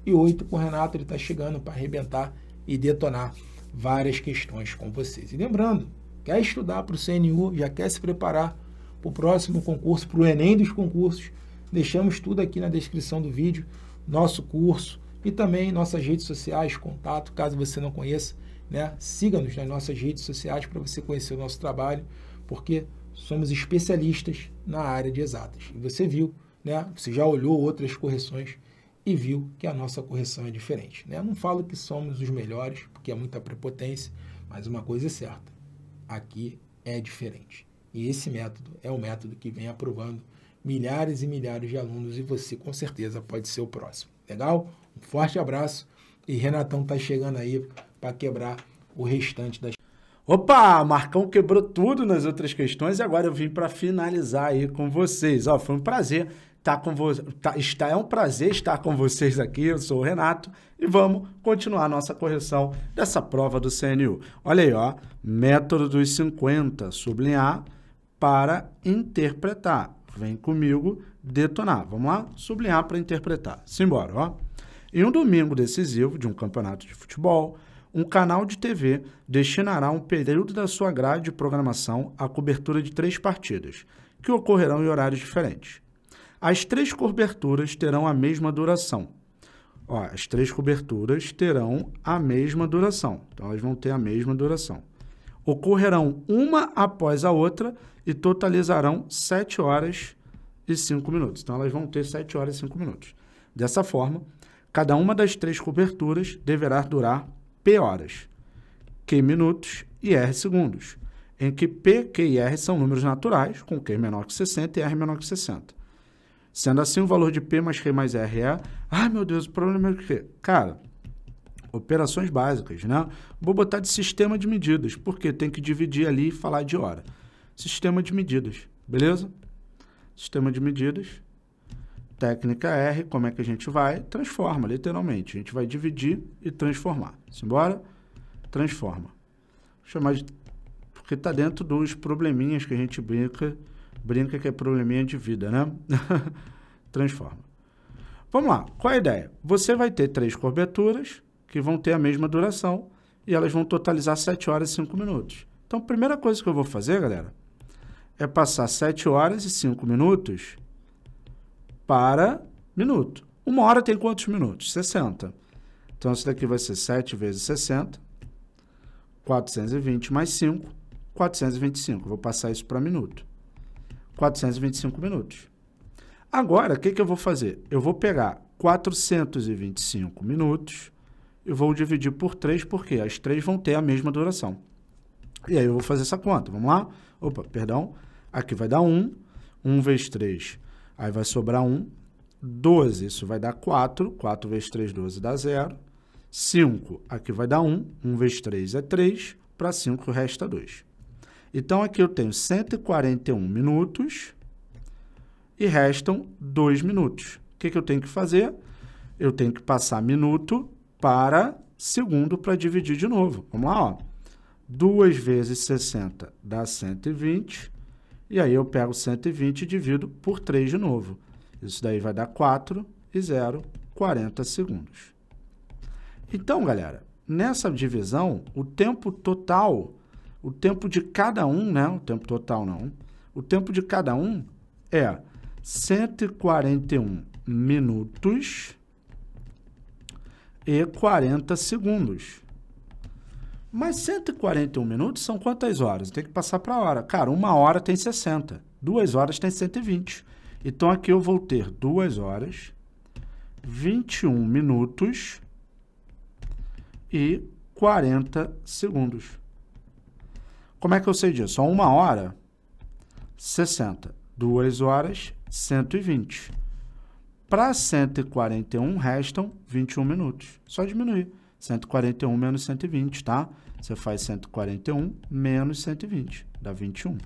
e oito com o Renato. Ele tá chegando para arrebentar e detonar várias questões com vocês. E lembrando, quer estudar para o CNU, já quer se preparar para o próximo concurso, para o Enem dos concursos, deixamos tudo aqui na descrição do vídeo, nosso curso, e também nossas redes sociais, contato, caso você não conheça, né? Siga-nos nas nossas redes sociais para você conhecer o nosso trabalho, porque somos especialistas na área de exatas. E você viu, né? Você já olhou outras correções e viu que a nossa correção é diferente, né? Não falo que somos os melhores, porque é muita prepotência, mas uma coisa é certa. Aqui é diferente. E esse método é o método que vem aprovando milhares e milhares de alunos e você com certeza pode ser o próximo. Legal? Forte abraço e Renatão tá chegando aí para quebrar o restante das. Opa, Marcão quebrou tudo nas outras questões e agora eu vim para finalizar aí com vocês. Ó, foi um prazer estar tá com vocês. Tá, está, é um prazer estar com vocês aqui. Eu sou o Renato e vamos continuar a nossa correção dessa prova do CNU. Olha aí, ó, método dos 50, sublinhar para interpretar. Vem comigo detonar. Vamos lá? Sublinhar para interpretar. Simbora, ó. Em um domingo decisivo de um campeonato de futebol, um canal de TV destinará um período da sua grade de programação à cobertura de três partidas, que ocorrerão em horários diferentes. As três coberturas terão a mesma duração. Ó, as três coberturas terão a mesma duração. Então, elas vão ter a mesma duração. Ocorrerão uma após a outra e totalizarão 7 horas e 5 minutos. Então, elas vão ter 7 horas e 5 minutos. Dessa forma, Cada uma das três coberturas deverá durar P horas, Q minutos e R segundos, em que P, Q e R são números naturais, com Q menor que 60 e R menor que 60. Sendo assim, o valor de P mais Q mais R é... Ai, meu Deus, o problema é o quê? Cara, operações básicas, né? Vou botar de sistema de medidas, porque tem que dividir ali e falar de hora. Sistema de medidas, beleza? Sistema de medidas técnica R, como é que a gente vai? Transforma, literalmente. A gente vai dividir e transformar. Simbora? Transforma. Vou chamar de... Porque está dentro dos probleminhas que a gente brinca, brinca que é probleminha de vida, né? transforma. Vamos lá, qual a ideia? Você vai ter três coberturas que vão ter a mesma duração e elas vão totalizar 7 horas e 5 minutos. Então, a primeira coisa que eu vou fazer, galera, é passar 7 horas e 5 minutos para minuto. Uma hora tem quantos minutos? 60. Então, isso daqui vai ser 7 vezes 60, 420 mais 5, 425. Vou passar isso para minuto. 425 minutos. Agora, o que, que eu vou fazer? Eu vou pegar 425 minutos e vou dividir por 3, porque as três vão ter a mesma duração. E aí eu vou fazer essa conta. Vamos lá? Opa, perdão. Aqui vai dar 1. 1 vezes 3 Aí vai sobrar 1, 12. Isso vai dar 4. 4 vezes 3, 12 dá 0. 5, aqui vai dar 1. 1 vezes 3 é 3. Para 5 resta 2. Então, aqui eu tenho 141 minutos e restam 2 minutos. O que, que eu tenho que fazer? Eu tenho que passar minuto para segundo para dividir de novo. Vamos lá, ó. 2 vezes 60 dá 120. E aí eu pego 120 e divido por 3 de novo. Isso daí vai dar 4 e 0, 40 segundos. Então, galera, nessa divisão, o tempo total, o tempo de cada um, né? O tempo total não. O tempo de cada um é 141 minutos e 40 segundos. Mas 141 minutos são quantas horas? Tem que passar para hora. Cara, uma hora tem 60, duas horas tem 120. Então aqui eu vou ter duas horas, 21 minutos e 40 segundos. Como é que eu sei disso? Só uma hora, 60. Duas horas, 120. Para 141, restam 21 minutos. Só diminuir. 141 menos 120, tá? Você faz 141 menos 120, dá 21.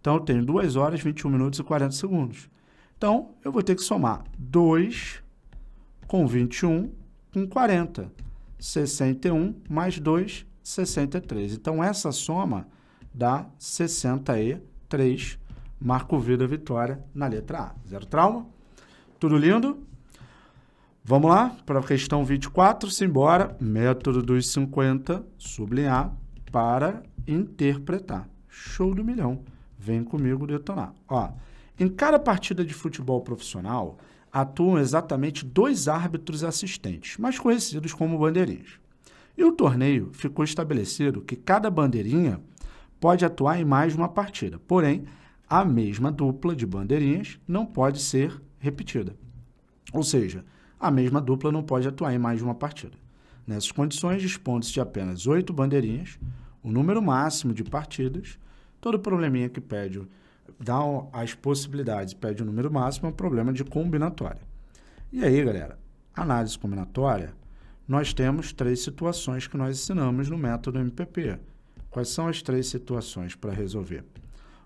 Então, eu tenho 2 horas, 21 minutos e 40 segundos. Então, eu vou ter que somar 2 com 21 com 40. 61 mais 2, 63. Então, essa soma dá 63. Marco Vida vitória na letra A. Zero trauma? Tudo lindo? Vamos lá para a questão 24, simbora. Método dos 50, sublinhar para interpretar. Show do milhão. Vem comigo detonar. Ó, em cada partida de futebol profissional, atuam exatamente dois árbitros assistentes, mais conhecidos como bandeirinhas. E o torneio ficou estabelecido que cada bandeirinha pode atuar em mais uma partida, porém, a mesma dupla de bandeirinhas não pode ser repetida. Ou seja, a mesma dupla não pode atuar em mais de uma partida. Nessas condições, dispondo-se de apenas oito bandeirinhas, o número máximo de partidas. Todo probleminha que pede, dá as possibilidades, pede o número máximo, é um problema de combinatória. E aí, galera, análise combinatória, nós temos três situações que nós ensinamos no método MPP. Quais são as três situações para resolver?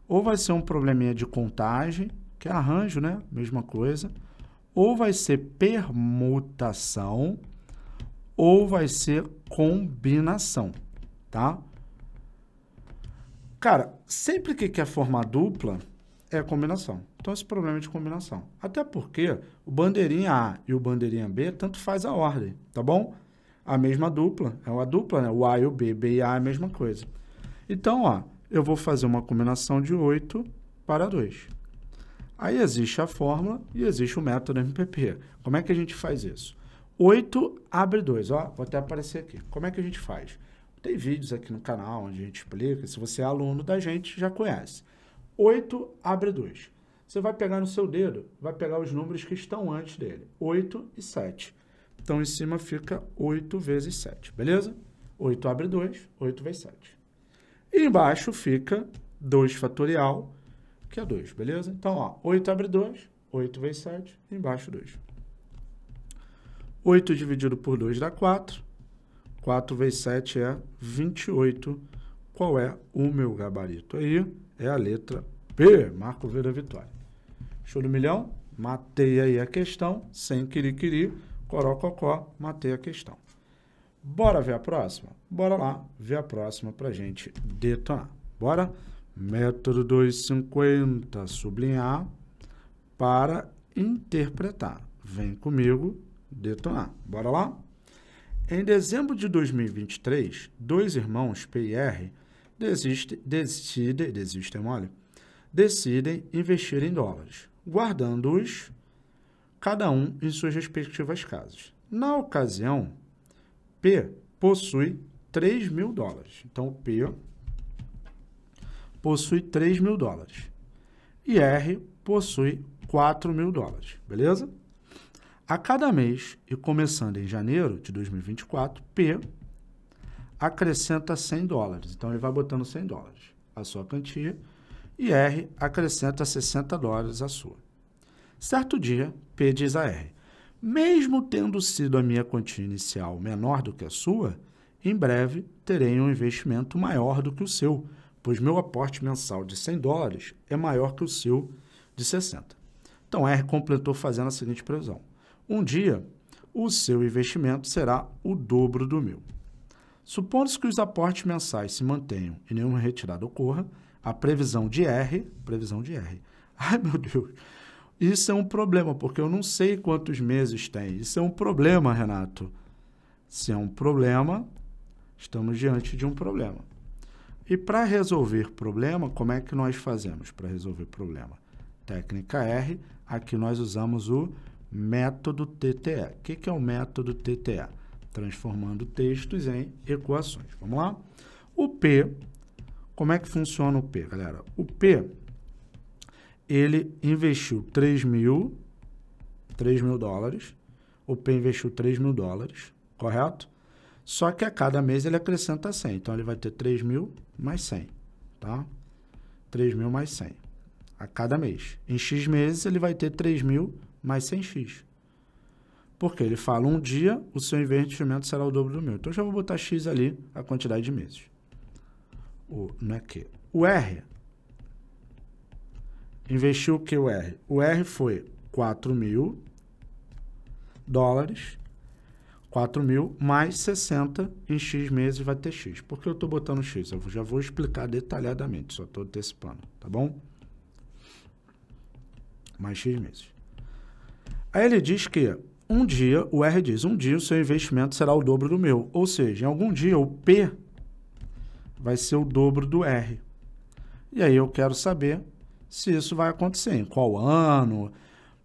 Ou vai ser um probleminha de contagem, que é arranjo, né? Mesma coisa ou vai ser permutação ou vai ser combinação, tá? Cara, sempre que quer formar dupla, é combinação. Então, esse problema é de combinação. Até porque o bandeirinha A e o bandeirinha B, tanto faz a ordem, tá bom? A mesma dupla, é uma dupla, né? O A e o B, B e A é a mesma coisa. Então, ó, eu vou fazer uma combinação de 8 para 2. Aí existe a fórmula e existe o método MPP. Como é que a gente faz isso? 8 abre 2, ó, vou até aparecer aqui. Como é que a gente faz? Tem vídeos aqui no canal onde a gente explica, se você é aluno da gente, já conhece. 8 abre 2. Você vai pegar no seu dedo, vai pegar os números que estão antes dele, 8 e 7. Então, em cima fica 8 vezes 7, beleza? 8 abre 2, 8 vezes 7. E embaixo fica 2 fatorial que é 2, beleza? Então, ó, 8 abre 2, 8 vezes 7, embaixo 2. 8 dividido por 2 dá 4. 4 vezes 7 é 28. Qual é o meu gabarito aí? É a letra P. Marco V da vitória. Show do milhão? Matei aí a questão, sem querer querer, corococó, matei a questão. Bora ver a próxima? Bora lá ver a próxima pra gente detonar. Bora? método 250, sublinhar, para interpretar. Vem comigo detonar. Bora lá? Em dezembro de 2023, dois irmãos, P e R, desiste, decidem, desistem, olha, decidem investir em dólares, guardando-os cada um em suas respectivas casas. Na ocasião, P possui 3 mil dólares. Então, P possui 3 mil dólares. E R possui 4 mil dólares, beleza? A cada mês, e começando em janeiro de 2024, P acrescenta 100 dólares. Então, ele vai botando 100 dólares a sua quantia e R acrescenta 60 dólares a sua. Certo dia, P diz a R, mesmo tendo sido a minha quantia inicial menor do que a sua, em breve terei um investimento maior do que o seu, pois meu aporte mensal de 100 dólares é maior que o seu de 60. Então, R completou fazendo a seguinte previsão. Um dia, o seu investimento será o dobro do meu. Supondo-se que os aportes mensais se mantenham e nenhuma retirada ocorra, a previsão de R, previsão de R. Ai, meu Deus. Isso é um problema, porque eu não sei quantos meses tem. Isso é um problema, Renato. Se é um problema, estamos diante de um problema. E para resolver problema, como é que nós fazemos para resolver problema? Técnica R, aqui nós usamos o método TTE. O que, que é o método TTE? Transformando textos em equações. Vamos lá? O P, como é que funciona o P, galera? O P, ele investiu 3 mil, 3 mil dólares, o P investiu 3 mil dólares, correto? Só que a cada mês ele acrescenta 100. Então ele vai ter 3 mil mais 100. Tá? 3 mil mais 100. A cada mês. Em X meses ele vai ter 3 mil mais 100X. Porque ele fala um dia o seu investimento será o dobro do meu. Então eu já vou botar X ali a quantidade de meses. O, não é que. O R. Investiu o que o R? O R foi 4 mil dólares 4 mil mais 60 em X meses vai ter X. Por que eu estou botando X? Eu já vou explicar detalhadamente, só estou antecipando, tá bom? Mais X meses. Aí ele diz que um dia, o R diz, um dia o seu investimento será o dobro do meu. Ou seja, em algum dia o P vai ser o dobro do R. E aí eu quero saber se isso vai acontecer, em qual ano,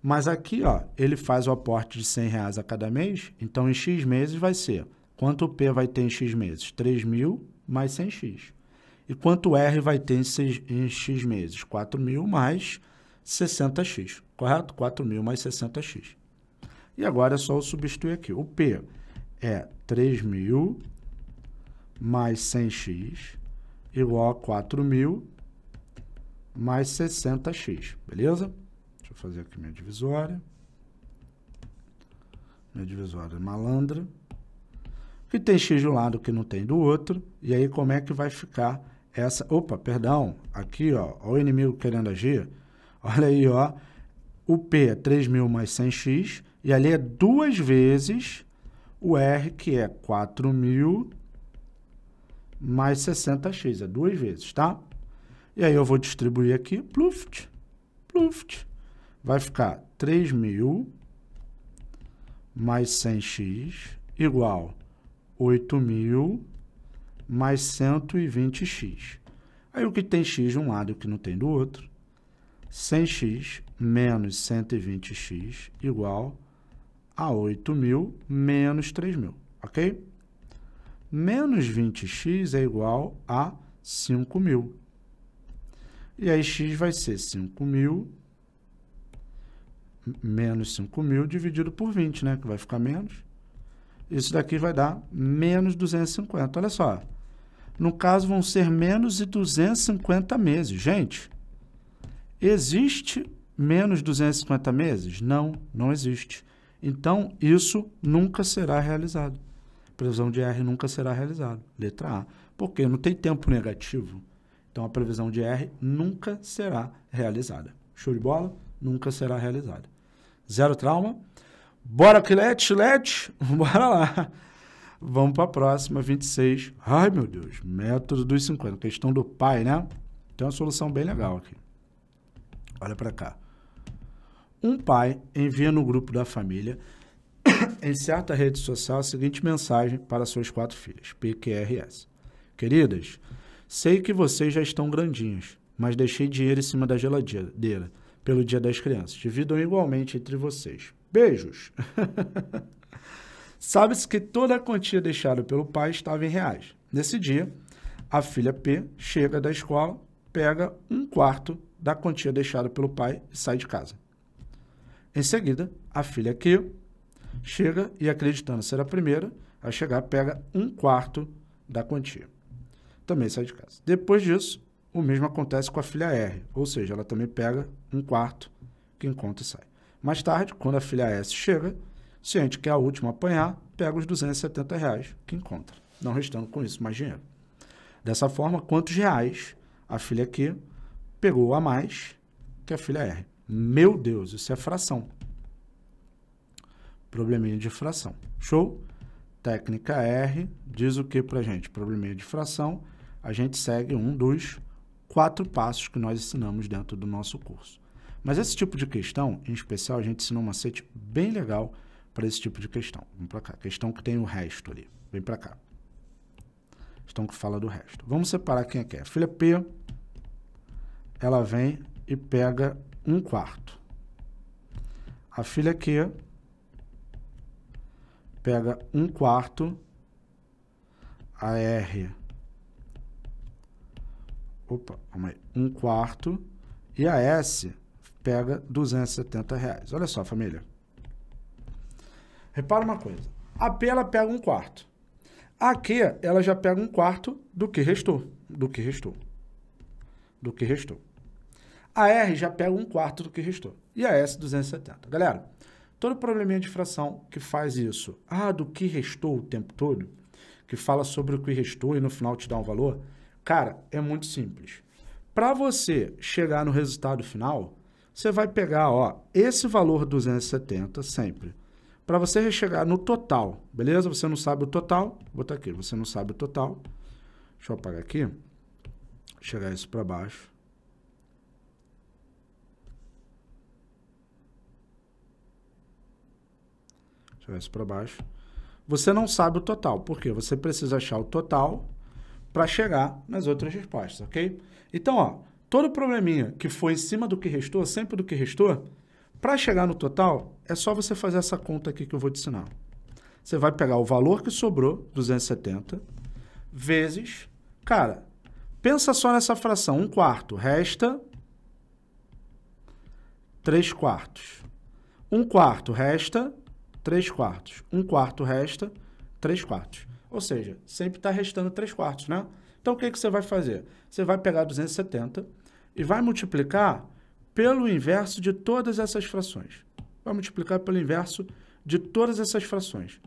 mas aqui, ó, ele faz o aporte de 100 reais a cada mês, então em X meses vai ser. Quanto o P vai ter em X meses? 3 mil mais 100X. E quanto o R vai ter em, X meses? 4 mil mais 60X, correto? 4 mil mais 60X. E agora é só eu substituir aqui. O P é 3 mil mais 100X igual a 4 mil mais 60X, beleza? fazer aqui minha divisória. Minha divisória é malandra. Que tem x de um lado que não tem do outro. E aí como é que vai ficar essa... Opa, perdão. Aqui, ó, ó o inimigo querendo agir. Olha aí, ó. O P é 3.000 mais 100x. E ali é duas vezes o R, que é 4.000 mais 60x. É duas vezes, tá? E aí eu vou distribuir aqui. Pluft, pluft vai ficar 3.000 mais 100x igual 8.000 mais 120x. Aí o que tem x de um lado e o que não tem do outro, 100x menos 120x igual a 8.000 menos 3.000, ok? Menos 20x é igual a 5.000. E aí x vai ser 5.000 menos 5 mil dividido por 20, né? Que vai ficar menos. Isso daqui vai dar menos 250. Olha só. No caso, vão ser menos de 250 meses. Gente, existe menos 250 meses? Não, não existe. Então, isso nunca será realizado. previsão de R nunca será realizada. Letra A. Porque não tem tempo negativo. Então, a previsão de R nunca será realizada. Show de bola? Nunca será realizada. Zero trauma. Bora, Quilete, Chilete, bora lá. Vamos para a próxima, 26. Ai, meu Deus, método dos 50. Questão do pai, né? Tem uma solução bem legal aqui. Olha para cá. Um pai envia no grupo da família, em certa rede social, a seguinte mensagem para suas quatro filhas, PQRS. Queridas, sei que vocês já estão grandinhas, mas deixei dinheiro em cima da geladeira pelo Dia das Crianças. Dividam igualmente entre vocês. Beijos! Sabe-se que toda a quantia deixada pelo pai estava em reais. Nesse dia, a filha P chega da escola, pega um quarto da quantia deixada pelo pai e sai de casa. Em seguida, a filha Q chega e, acreditando ser a primeira a chegar, pega um quarto da quantia. Também sai de casa. Depois disso, o mesmo acontece com a filha R, ou seja, ela também pega um quarto que encontra e sai. Mais tarde, quando a filha S chega, se a gente quer a última apanhar, pega os 270 reais que encontra, não restando com isso mais dinheiro. Dessa forma, quantos reais a filha Q pegou a mais que a filha R? Meu Deus, isso é fração. Probleminha de fração. Show? Técnica R diz o que pra gente? Probleminha de fração. A gente segue um dos quatro passos que nós ensinamos dentro do nosso curso. Mas esse tipo de questão, em especial, a gente ensina um macete bem legal para esse tipo de questão. Vamos para cá. Questão que tem o resto ali. Vem para cá. Questão que fala do resto. Vamos separar quem é que é. A filha P, ela vem e pega um quarto. A filha Q pega um quarto. A R opa, um quarto. E a S pega 270 reais. Olha só, família. Repara uma coisa. A P ela pega um quarto. A Q ela já pega um quarto do que restou. Do que restou. Do que restou. A R já pega um quarto do que restou. E a S, 270. Galera, todo probleminha de fração que faz isso, ah, do que restou o tempo todo, que fala sobre o que restou e no final te dá um valor, Cara, é muito simples. Para você chegar no resultado final, você vai pegar ó, esse valor 270 sempre. Para você chegar no total, beleza? Você não sabe o total, vou botar aqui, você não sabe o total. Deixa eu apagar aqui, chegar isso para baixo. Chegar isso para baixo. Você não sabe o total, porque você precisa achar o total para chegar nas outras respostas, ok? Então, ó, todo probleminha que foi em cima do que restou, sempre do que restou, para chegar no total, é só você fazer essa conta aqui que eu vou te ensinar. Você vai pegar o valor que sobrou, 270, vezes... Cara, pensa só nessa fração. 1 um quarto resta 3 quartos. 1 um quarto resta 3 quartos. 1 um quarto resta 3 quartos. Ou seja, sempre está restando 3 quartos, né? Então, o que, que você vai fazer? Você vai pegar 270 e vai multiplicar pelo inverso de todas essas frações. Vai multiplicar pelo inverso de todas essas frações.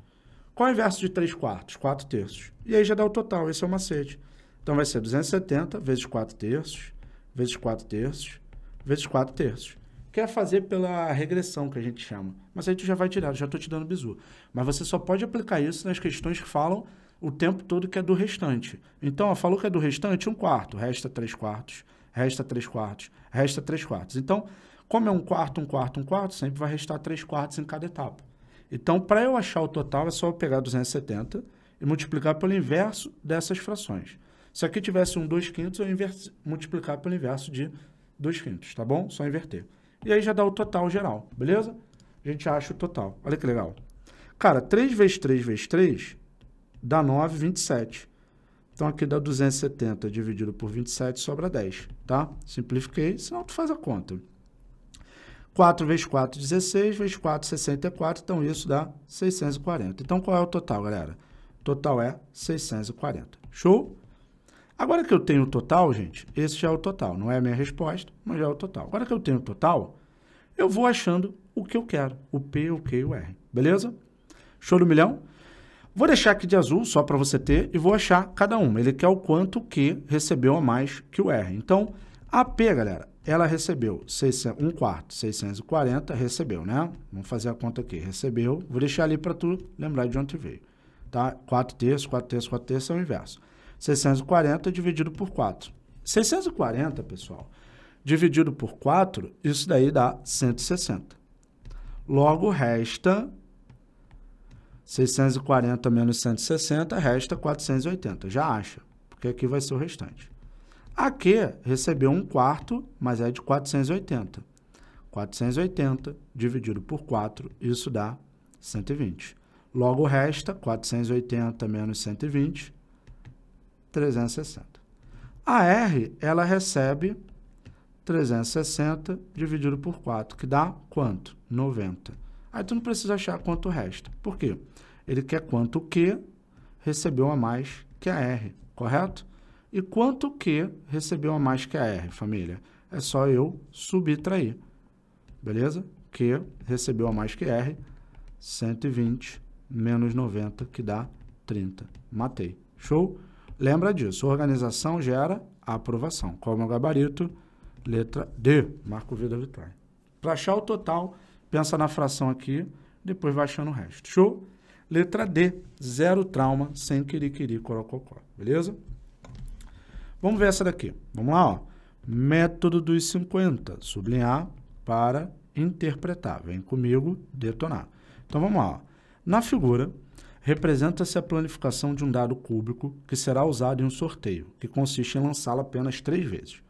Qual é o inverso de 3 quartos? 4 terços. E aí já dá o total, esse é o macete. Então, vai ser 270 vezes 4 terços, vezes 4 terços, vezes 4 terços quer fazer pela regressão, que a gente chama. Mas aí tu já vai tirar, já estou te dando bizu. Mas você só pode aplicar isso nas questões que falam o tempo todo que é do restante. Então, ó, falou que é do restante, um quarto, resta três quartos, resta três quartos, resta três quartos. Então, como é um quarto, um quarto, um quarto, sempre vai restar três quartos em cada etapa. Então, para eu achar o total, é só eu pegar 270 e multiplicar pelo inverso dessas frações. Se aqui tivesse um 2 quintos, eu multiplicar pelo inverso de 2 quintos, tá bom? Só inverter. E aí já dá o total geral, beleza? A gente acha o total. Olha que legal. Cara, 3 vezes 3 vezes 3 dá 9, 27. Então aqui dá 270 dividido por 27 sobra 10, tá? Simplifiquei, senão tu faz a conta. 4 vezes 4, 16, vezes 4, 64, então isso dá 640. Então qual é o total, galera? Total é 640. Show? Agora que eu tenho o total, gente, esse já é o total. Não é a minha resposta, mas já é o total. Agora que eu tenho o total, eu vou achando o que eu quero. O P, o Q e o R. Beleza? Show do milhão? Vou deixar aqui de azul só para você ter e vou achar cada um. Ele quer o quanto que recebeu a mais que o R. Então, a P, galera, ela recebeu 600, 1 quarto, 640, recebeu, né? Vamos fazer a conta aqui. Recebeu, vou deixar ali para tu lembrar de onde veio. Tá? 4 terços, 4 terços, 4 terços é o inverso. 640 dividido por 4. 640, pessoal, dividido por 4, isso daí dá 160. Logo, resta 640 menos 160, resta 480. Já acha, porque aqui vai ser o restante. Aqui recebeu um quarto, mas é de 480. 480 dividido por 4, isso dá 120. Logo, resta 480 menos 120, 360. A R, ela recebe 360 dividido por 4, que dá quanto? 90. Aí tu não precisa achar quanto resta. Por quê? Ele quer quanto Q recebeu a mais que a R, correto? E quanto Q recebeu a mais que a R, família? É só eu subtrair, beleza? Q recebeu a mais que R, 120 menos 90, que dá 30. Matei. Show? Lembra disso, organização gera aprovação. Como o gabarito, letra D, Marco Vida Vitória. Para achar o total, pensa na fração aqui, depois vai achando o resto. Show? Letra D, zero trauma, sem querer, querer, corococó. Beleza? Vamos ver essa daqui. Vamos lá, ó. Método dos 50, sublinhar para interpretar. Vem comigo, detonar. Então, vamos lá. Ó. Na figura, representa-se a planificação de um dado público que será usado em um sorteio, que consiste em lançá-lo apenas três vezes.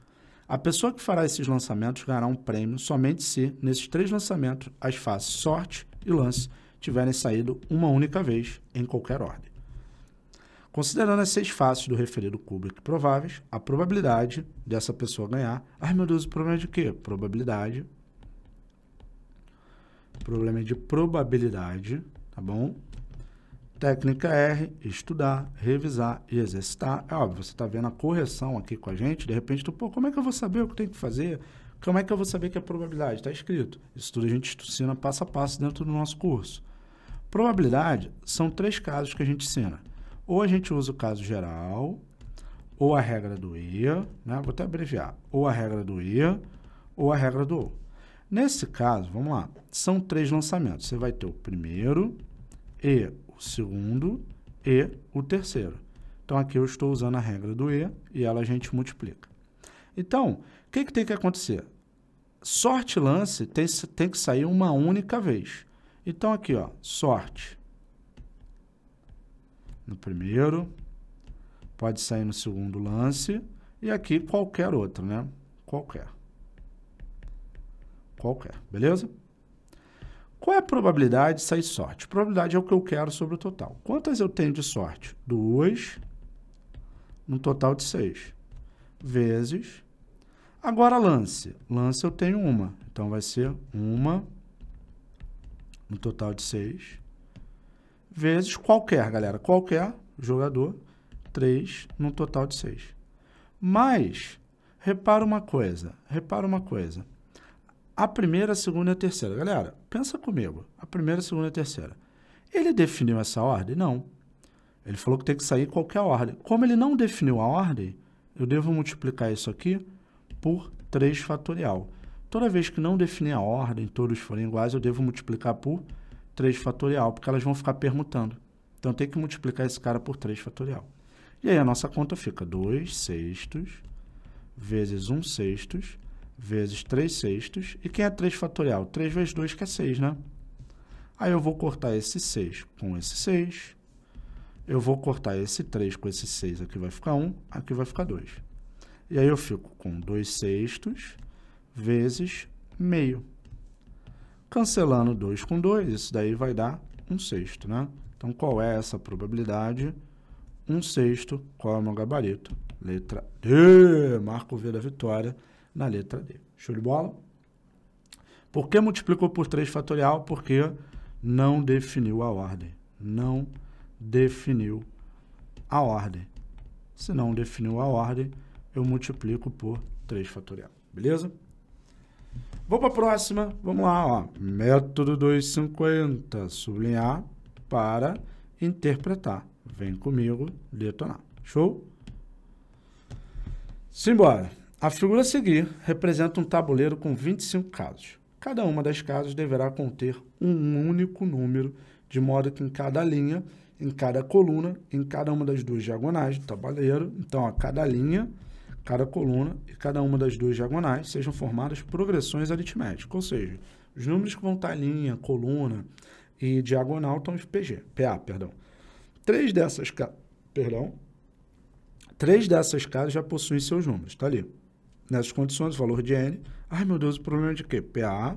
A pessoa que fará esses lançamentos ganhará um prêmio somente se, nesses três lançamentos, as faces sorte e lance tiverem saído uma única vez, em qualquer ordem. Considerando as seis faces do referido Kubrick prováveis, a probabilidade dessa pessoa ganhar. Ai meu Deus, o problema é de quê? Probabilidade. O problema é de probabilidade, tá bom? Técnica R, estudar, revisar e exercitar. É óbvio, você está vendo a correção aqui com a gente, de repente tu, pô, como é que eu vou saber o que eu tenho que fazer? Como é que eu vou saber que é probabilidade? Está escrito. Isso tudo a gente ensina passo a passo dentro do nosso curso. Probabilidade são três casos que a gente ensina. Ou a gente usa o caso geral, ou a regra do E, né? vou até abreviar, ou a regra do E, ou a regra do O. Nesse caso, vamos lá, são três lançamentos. Você vai ter o primeiro, E o segundo e o terceiro. Então, aqui eu estou usando a regra do E e ela a gente multiplica. Então, o que, que tem que acontecer? Sorte lance tem, tem que sair uma única vez. Então, aqui, ó, sorte. No primeiro, pode sair no segundo lance, e aqui qualquer outro, né? Qualquer. Qualquer, beleza? Qual é a probabilidade de sair sorte? Probabilidade é o que eu quero sobre o total. Quantas eu tenho de sorte? 2, num total de 6, vezes. Agora lance. Lance eu tenho uma. Então vai ser uma no total de 6 vezes qualquer, galera, qualquer jogador, 3 no total de 6. Mas repara uma coisa, repara uma coisa a primeira, a segunda e a terceira. Galera, pensa comigo. A primeira, a segunda e a terceira. Ele definiu essa ordem? Não. Ele falou que tem que sair qualquer ordem. Como ele não definiu a ordem, eu devo multiplicar isso aqui por 3 fatorial. Toda vez que não definir a ordem, todos forem iguais, eu devo multiplicar por 3 fatorial, porque elas vão ficar permutando. Então, tem que multiplicar esse cara por 3 fatorial. E aí, a nossa conta fica 2 sextos vezes 1 sextos vezes 3 sextos. E quem é 3 fatorial? 3 vezes 2, que é 6, né? Aí eu vou cortar esse 6 com esse 6. Eu vou cortar esse 3 com esse 6, aqui vai ficar 1, aqui vai ficar 2. E aí eu fico com 2 sextos vezes meio. Cancelando 2 com 2, isso daí vai dar 1 sexto, né? Então, qual é essa probabilidade? 1 sexto, qual é o meu gabarito? Letra D, marco V da vitória na letra D. Show de bola? Por que multiplicou por 3 fatorial? Porque não definiu a ordem. Não definiu a ordem. Se não definiu a ordem, eu multiplico por 3 fatorial. Beleza? Vou para a próxima. Vamos lá. Ó. Método 250. Sublinhar para interpretar. Vem comigo detonar. Show? Simbora. A figura a seguir representa um tabuleiro com 25 casos. Cada uma das casas deverá conter um único número, de modo que em cada linha, em cada coluna, em cada uma das duas diagonais do tabuleiro, então a cada linha, cada coluna e cada uma das duas diagonais sejam formadas progressões aritméticas, ou seja, os números que vão estar em linha, coluna e diagonal estão em PG, PA, perdão. Três dessas, perdão, três dessas casas já possuem seus números, está ali nessas condições, valor de N. Ai, meu Deus, o problema é de quê? PA,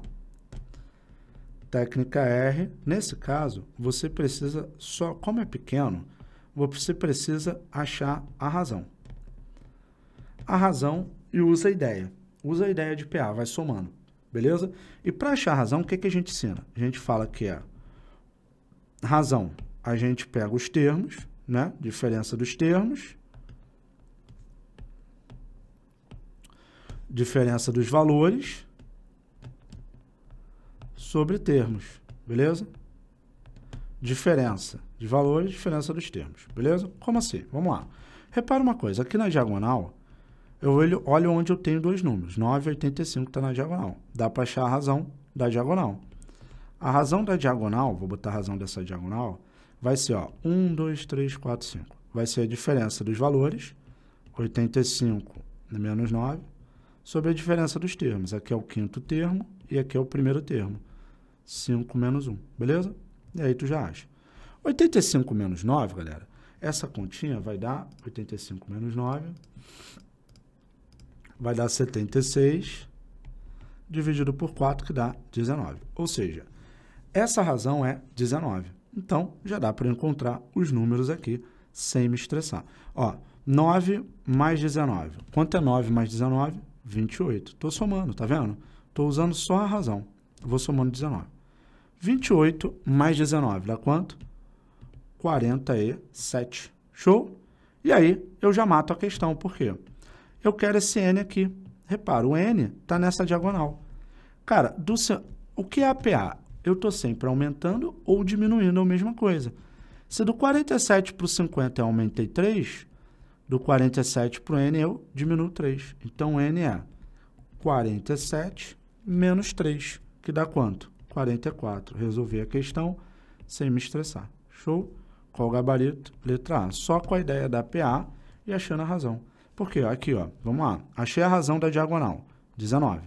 técnica R. Nesse caso, você precisa só, como é pequeno, você precisa achar a razão. A razão e usa a ideia. Usa a ideia de PA, vai somando, beleza? E para achar a razão, o que, que a gente ensina? A gente fala que é razão, a gente pega os termos, né? Diferença dos termos, diferença dos valores sobre termos, beleza? Diferença de valores, diferença dos termos, beleza? Como assim? Vamos lá. Repara uma coisa, aqui na diagonal, eu olho, onde eu tenho dois números, 9 e 85 está na diagonal. Dá para achar a razão da diagonal. A razão da diagonal, vou botar a razão dessa diagonal, vai ser ó, 1, 2, 3, 4, 5. Vai ser a diferença dos valores, 85 menos 9, sobre a diferença dos termos. Aqui é o quinto termo e aqui é o primeiro termo. 5 menos 1, beleza? E aí tu já acha. 85 menos 9, galera, essa continha vai dar 85 menos 9, vai dar 76, dividido por 4, que dá 19. Ou seja, essa razão é 19. Então, já dá para encontrar os números aqui sem me estressar. Ó, 9 mais 19. Quanto é 9 mais 19? 28. Estou somando, tá vendo? Estou usando só a razão. Vou somando 19. 28 mais 19 dá quanto? 47. Show? E aí, eu já mato a questão. Por quê? Eu quero esse N aqui. Repara, o N está nessa diagonal. Cara, do, o que é APA? Eu estou sempre aumentando ou diminuindo a mesma coisa. Se do 47 para o 50 eu aumentei 3, do 47 para o N, eu diminuo 3. Então, N é 47 menos 3, que dá quanto? 44. Resolvi a questão sem me estressar. Show? Qual o gabarito? Letra A. Só com a ideia da PA e achando a razão. Por quê? aqui, ó, vamos lá. Achei a razão da diagonal, 19.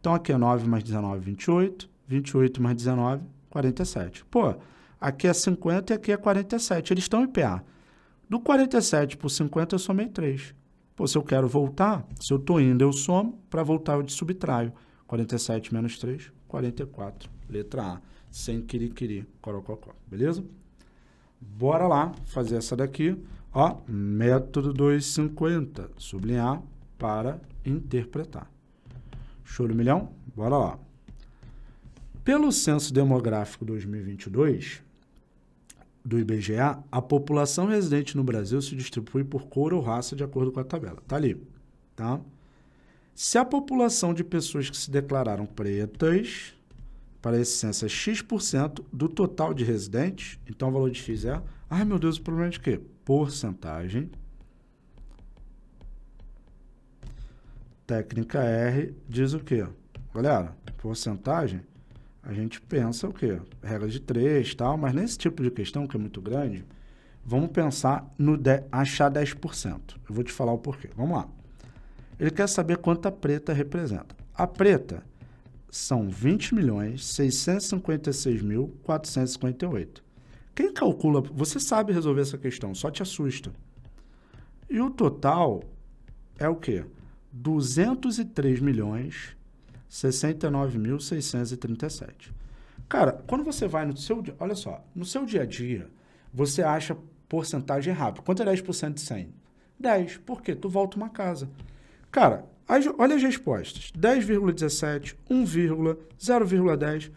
Então, aqui é 9 mais 19, 28. 28 mais 19, 47. Pô, aqui é 50 e aqui é 47. Eles estão em PA. Do 47 para 50, eu somei 3. Pô, se eu quero voltar, se eu estou indo, eu somo, para voltar eu subtraio. 47 menos 3, 44. Letra A. Sem querer. corococó. Beleza? Bora lá fazer essa daqui. Ó, método 250. Sublinhar para interpretar. Choro milhão? Bora lá. Pelo Censo Demográfico 2022, do IBGA, a população residente no Brasil se distribui por cor ou raça de acordo com a tabela. Tá ali, tá? Se a população de pessoas que se declararam pretas para esse censo é X% do total de residentes, então o valor de X é... Ai, meu Deus, o problema é de quê? Porcentagem. Técnica R diz o quê? Galera, porcentagem a gente pensa o quê? Regra de três tal, mas nesse tipo de questão, que é muito grande, vamos pensar no de, achar 10%. Eu vou te falar o porquê. Vamos lá. Ele quer saber quanto a preta representa. A preta são 20.656.458. milhões mil Quem calcula, você sabe resolver essa questão, só te assusta. E o total é o quê? 203 milhões 69.637. Cara, quando você vai no seu... Olha só, no seu dia a dia, você acha porcentagem rápida. Quanto é 10% de 100? 10. Por quê? Tu volta uma casa. Cara, as, olha as respostas. 10,17, 1, 0,10.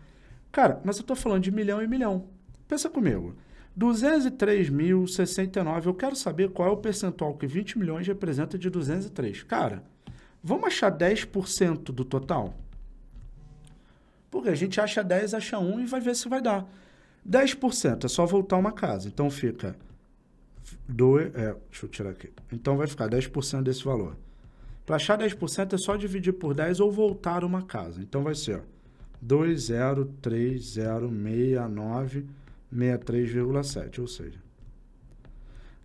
Cara, mas eu estou falando de milhão e milhão. Pensa comigo. 203.069, eu quero saber qual é o percentual que 20 milhões representa de 203. Cara, Vamos achar 10% do total? Porque a gente acha 10, acha 1 e vai ver se vai dar. 10% é só voltar uma casa. Então fica. Dois, é, deixa eu tirar aqui. Então vai ficar 10% desse valor. Para achar 10% é só dividir por 10 ou voltar uma casa. Então vai ser 20306963,7. Ou seja,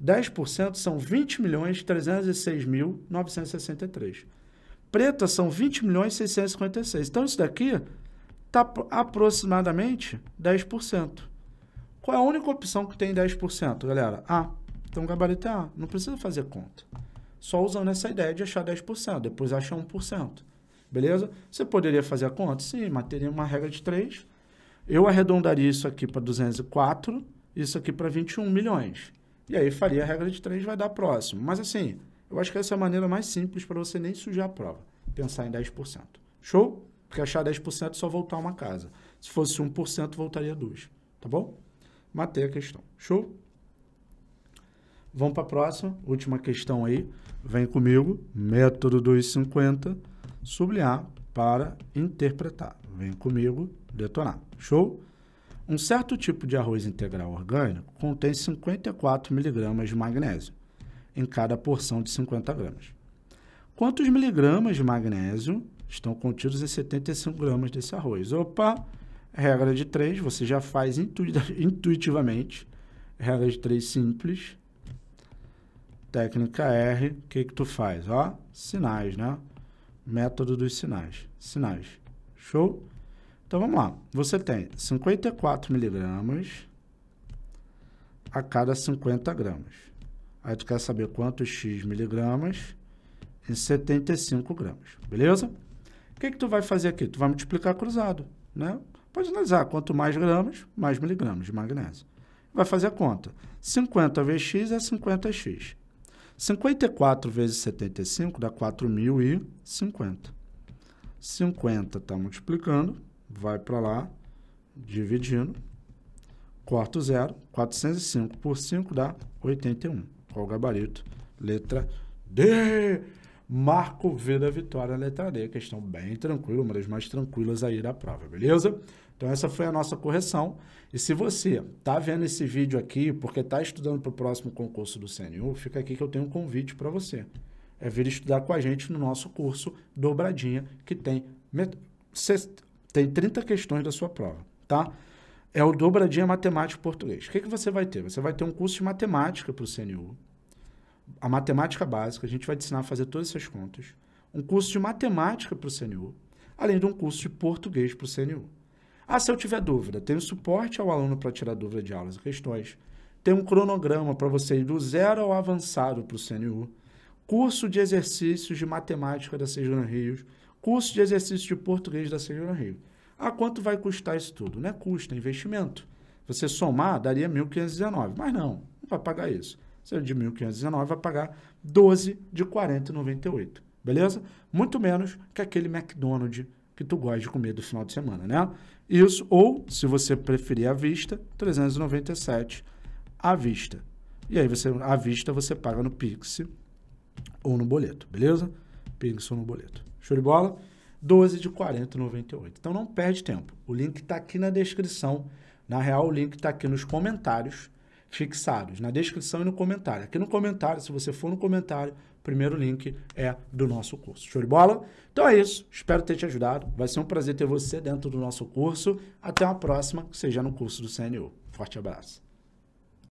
10% são 20.306.963 pretas são 20 milhões e 656. Então, isso daqui está aproximadamente 10%. Qual é a única opção que tem 10%, galera? A. Então, gabarito é A. Não precisa fazer conta. Só usando essa ideia de achar 10%, depois achar 1%. Beleza? Você poderia fazer a conta? Sim, mas teria uma regra de 3. Eu arredondaria isso aqui para 204, isso aqui para 21 milhões. E aí faria a regra de 3 vai dar próximo. Mas assim, eu acho que essa é a maneira mais simples para você nem sujar a prova. Pensar em 10%. Show? Porque achar 10% é só voltar uma casa. Se fosse 1%, voltaria duas. Tá bom? Matei a questão. Show? Vamos para a próxima, última questão aí. Vem comigo, método 250, sublinhar para interpretar. Vem comigo, detonar. Show? Um certo tipo de arroz integral orgânico contém 54 miligramas de magnésio, em cada porção de 50 gramas. Quantos miligramas de magnésio estão contidos em 75 gramas desse arroz? Opa! Regra de 3, você já faz intuitivamente. Regra de 3 simples. Técnica R, o que que tu faz? Ó, sinais, né? Método dos sinais. Sinais. Show? Então, vamos lá. Você tem 54 miligramas a cada 50 gramas. Aí tu quer saber quantos x miligramas em 75 gramas, beleza? O que, que tu vai fazer aqui? Tu vai multiplicar cruzado, né? Pode analisar, quanto mais gramas, mais miligramas de magnésio. Vai fazer a conta. 50 vezes x é 50x. 54 vezes 75 dá 4.050. 50 está multiplicando, vai para lá, dividindo, corta o zero, 405 por 5 dá 81. Qual o gabarito? Letra D. Marco V da vitória, letra D. Questão bem tranquila, uma das mais tranquilas aí da prova, beleza? Então essa foi a nossa correção. E se você está vendo esse vídeo aqui porque está estudando para o próximo concurso do CNU, fica aqui que eu tenho um convite para você. É vir estudar com a gente no nosso curso Dobradinha, que tem tem 30 questões da sua prova, tá? É o Dobradinha Matemática Português. O que, que você vai ter? Você vai ter um curso de matemática para o CNU, a matemática básica, a gente vai te ensinar a fazer todas essas contas, um curso de matemática para o CNU, além de um curso de português para o CNU. Ah, se eu tiver dúvida, tem suporte ao aluno para tirar dúvida de aulas e questões, tem um cronograma para você ir do zero ao avançado para o CNU, curso de exercícios de matemática da Sejana Rios, curso de exercícios de português da Sejana Rios. Ah, quanto vai custar isso tudo? Não é custo, é investimento. Você somar, daria 1.519, mas não, não vai pagar isso você de 1.519 vai pagar 12 de 40,98. Beleza? Muito menos que aquele McDonald's que tu gosta de comer do final de semana, né? Isso, ou, se você preferir à vista, 397 à vista. E aí, você, à vista, você paga no Pix ou no boleto, beleza? Pix ou no boleto. Show de bola? 12 de 40,98. Então, não perde tempo. O link está aqui na descrição. Na real, o link está aqui nos comentários fixados na descrição e no comentário. Aqui no comentário, se você for no comentário, o primeiro link é do nosso curso. Show de bola? Então é isso. Espero ter te ajudado. Vai ser um prazer ter você dentro do nosso curso. Até uma próxima, seja no curso do CNU. Forte abraço.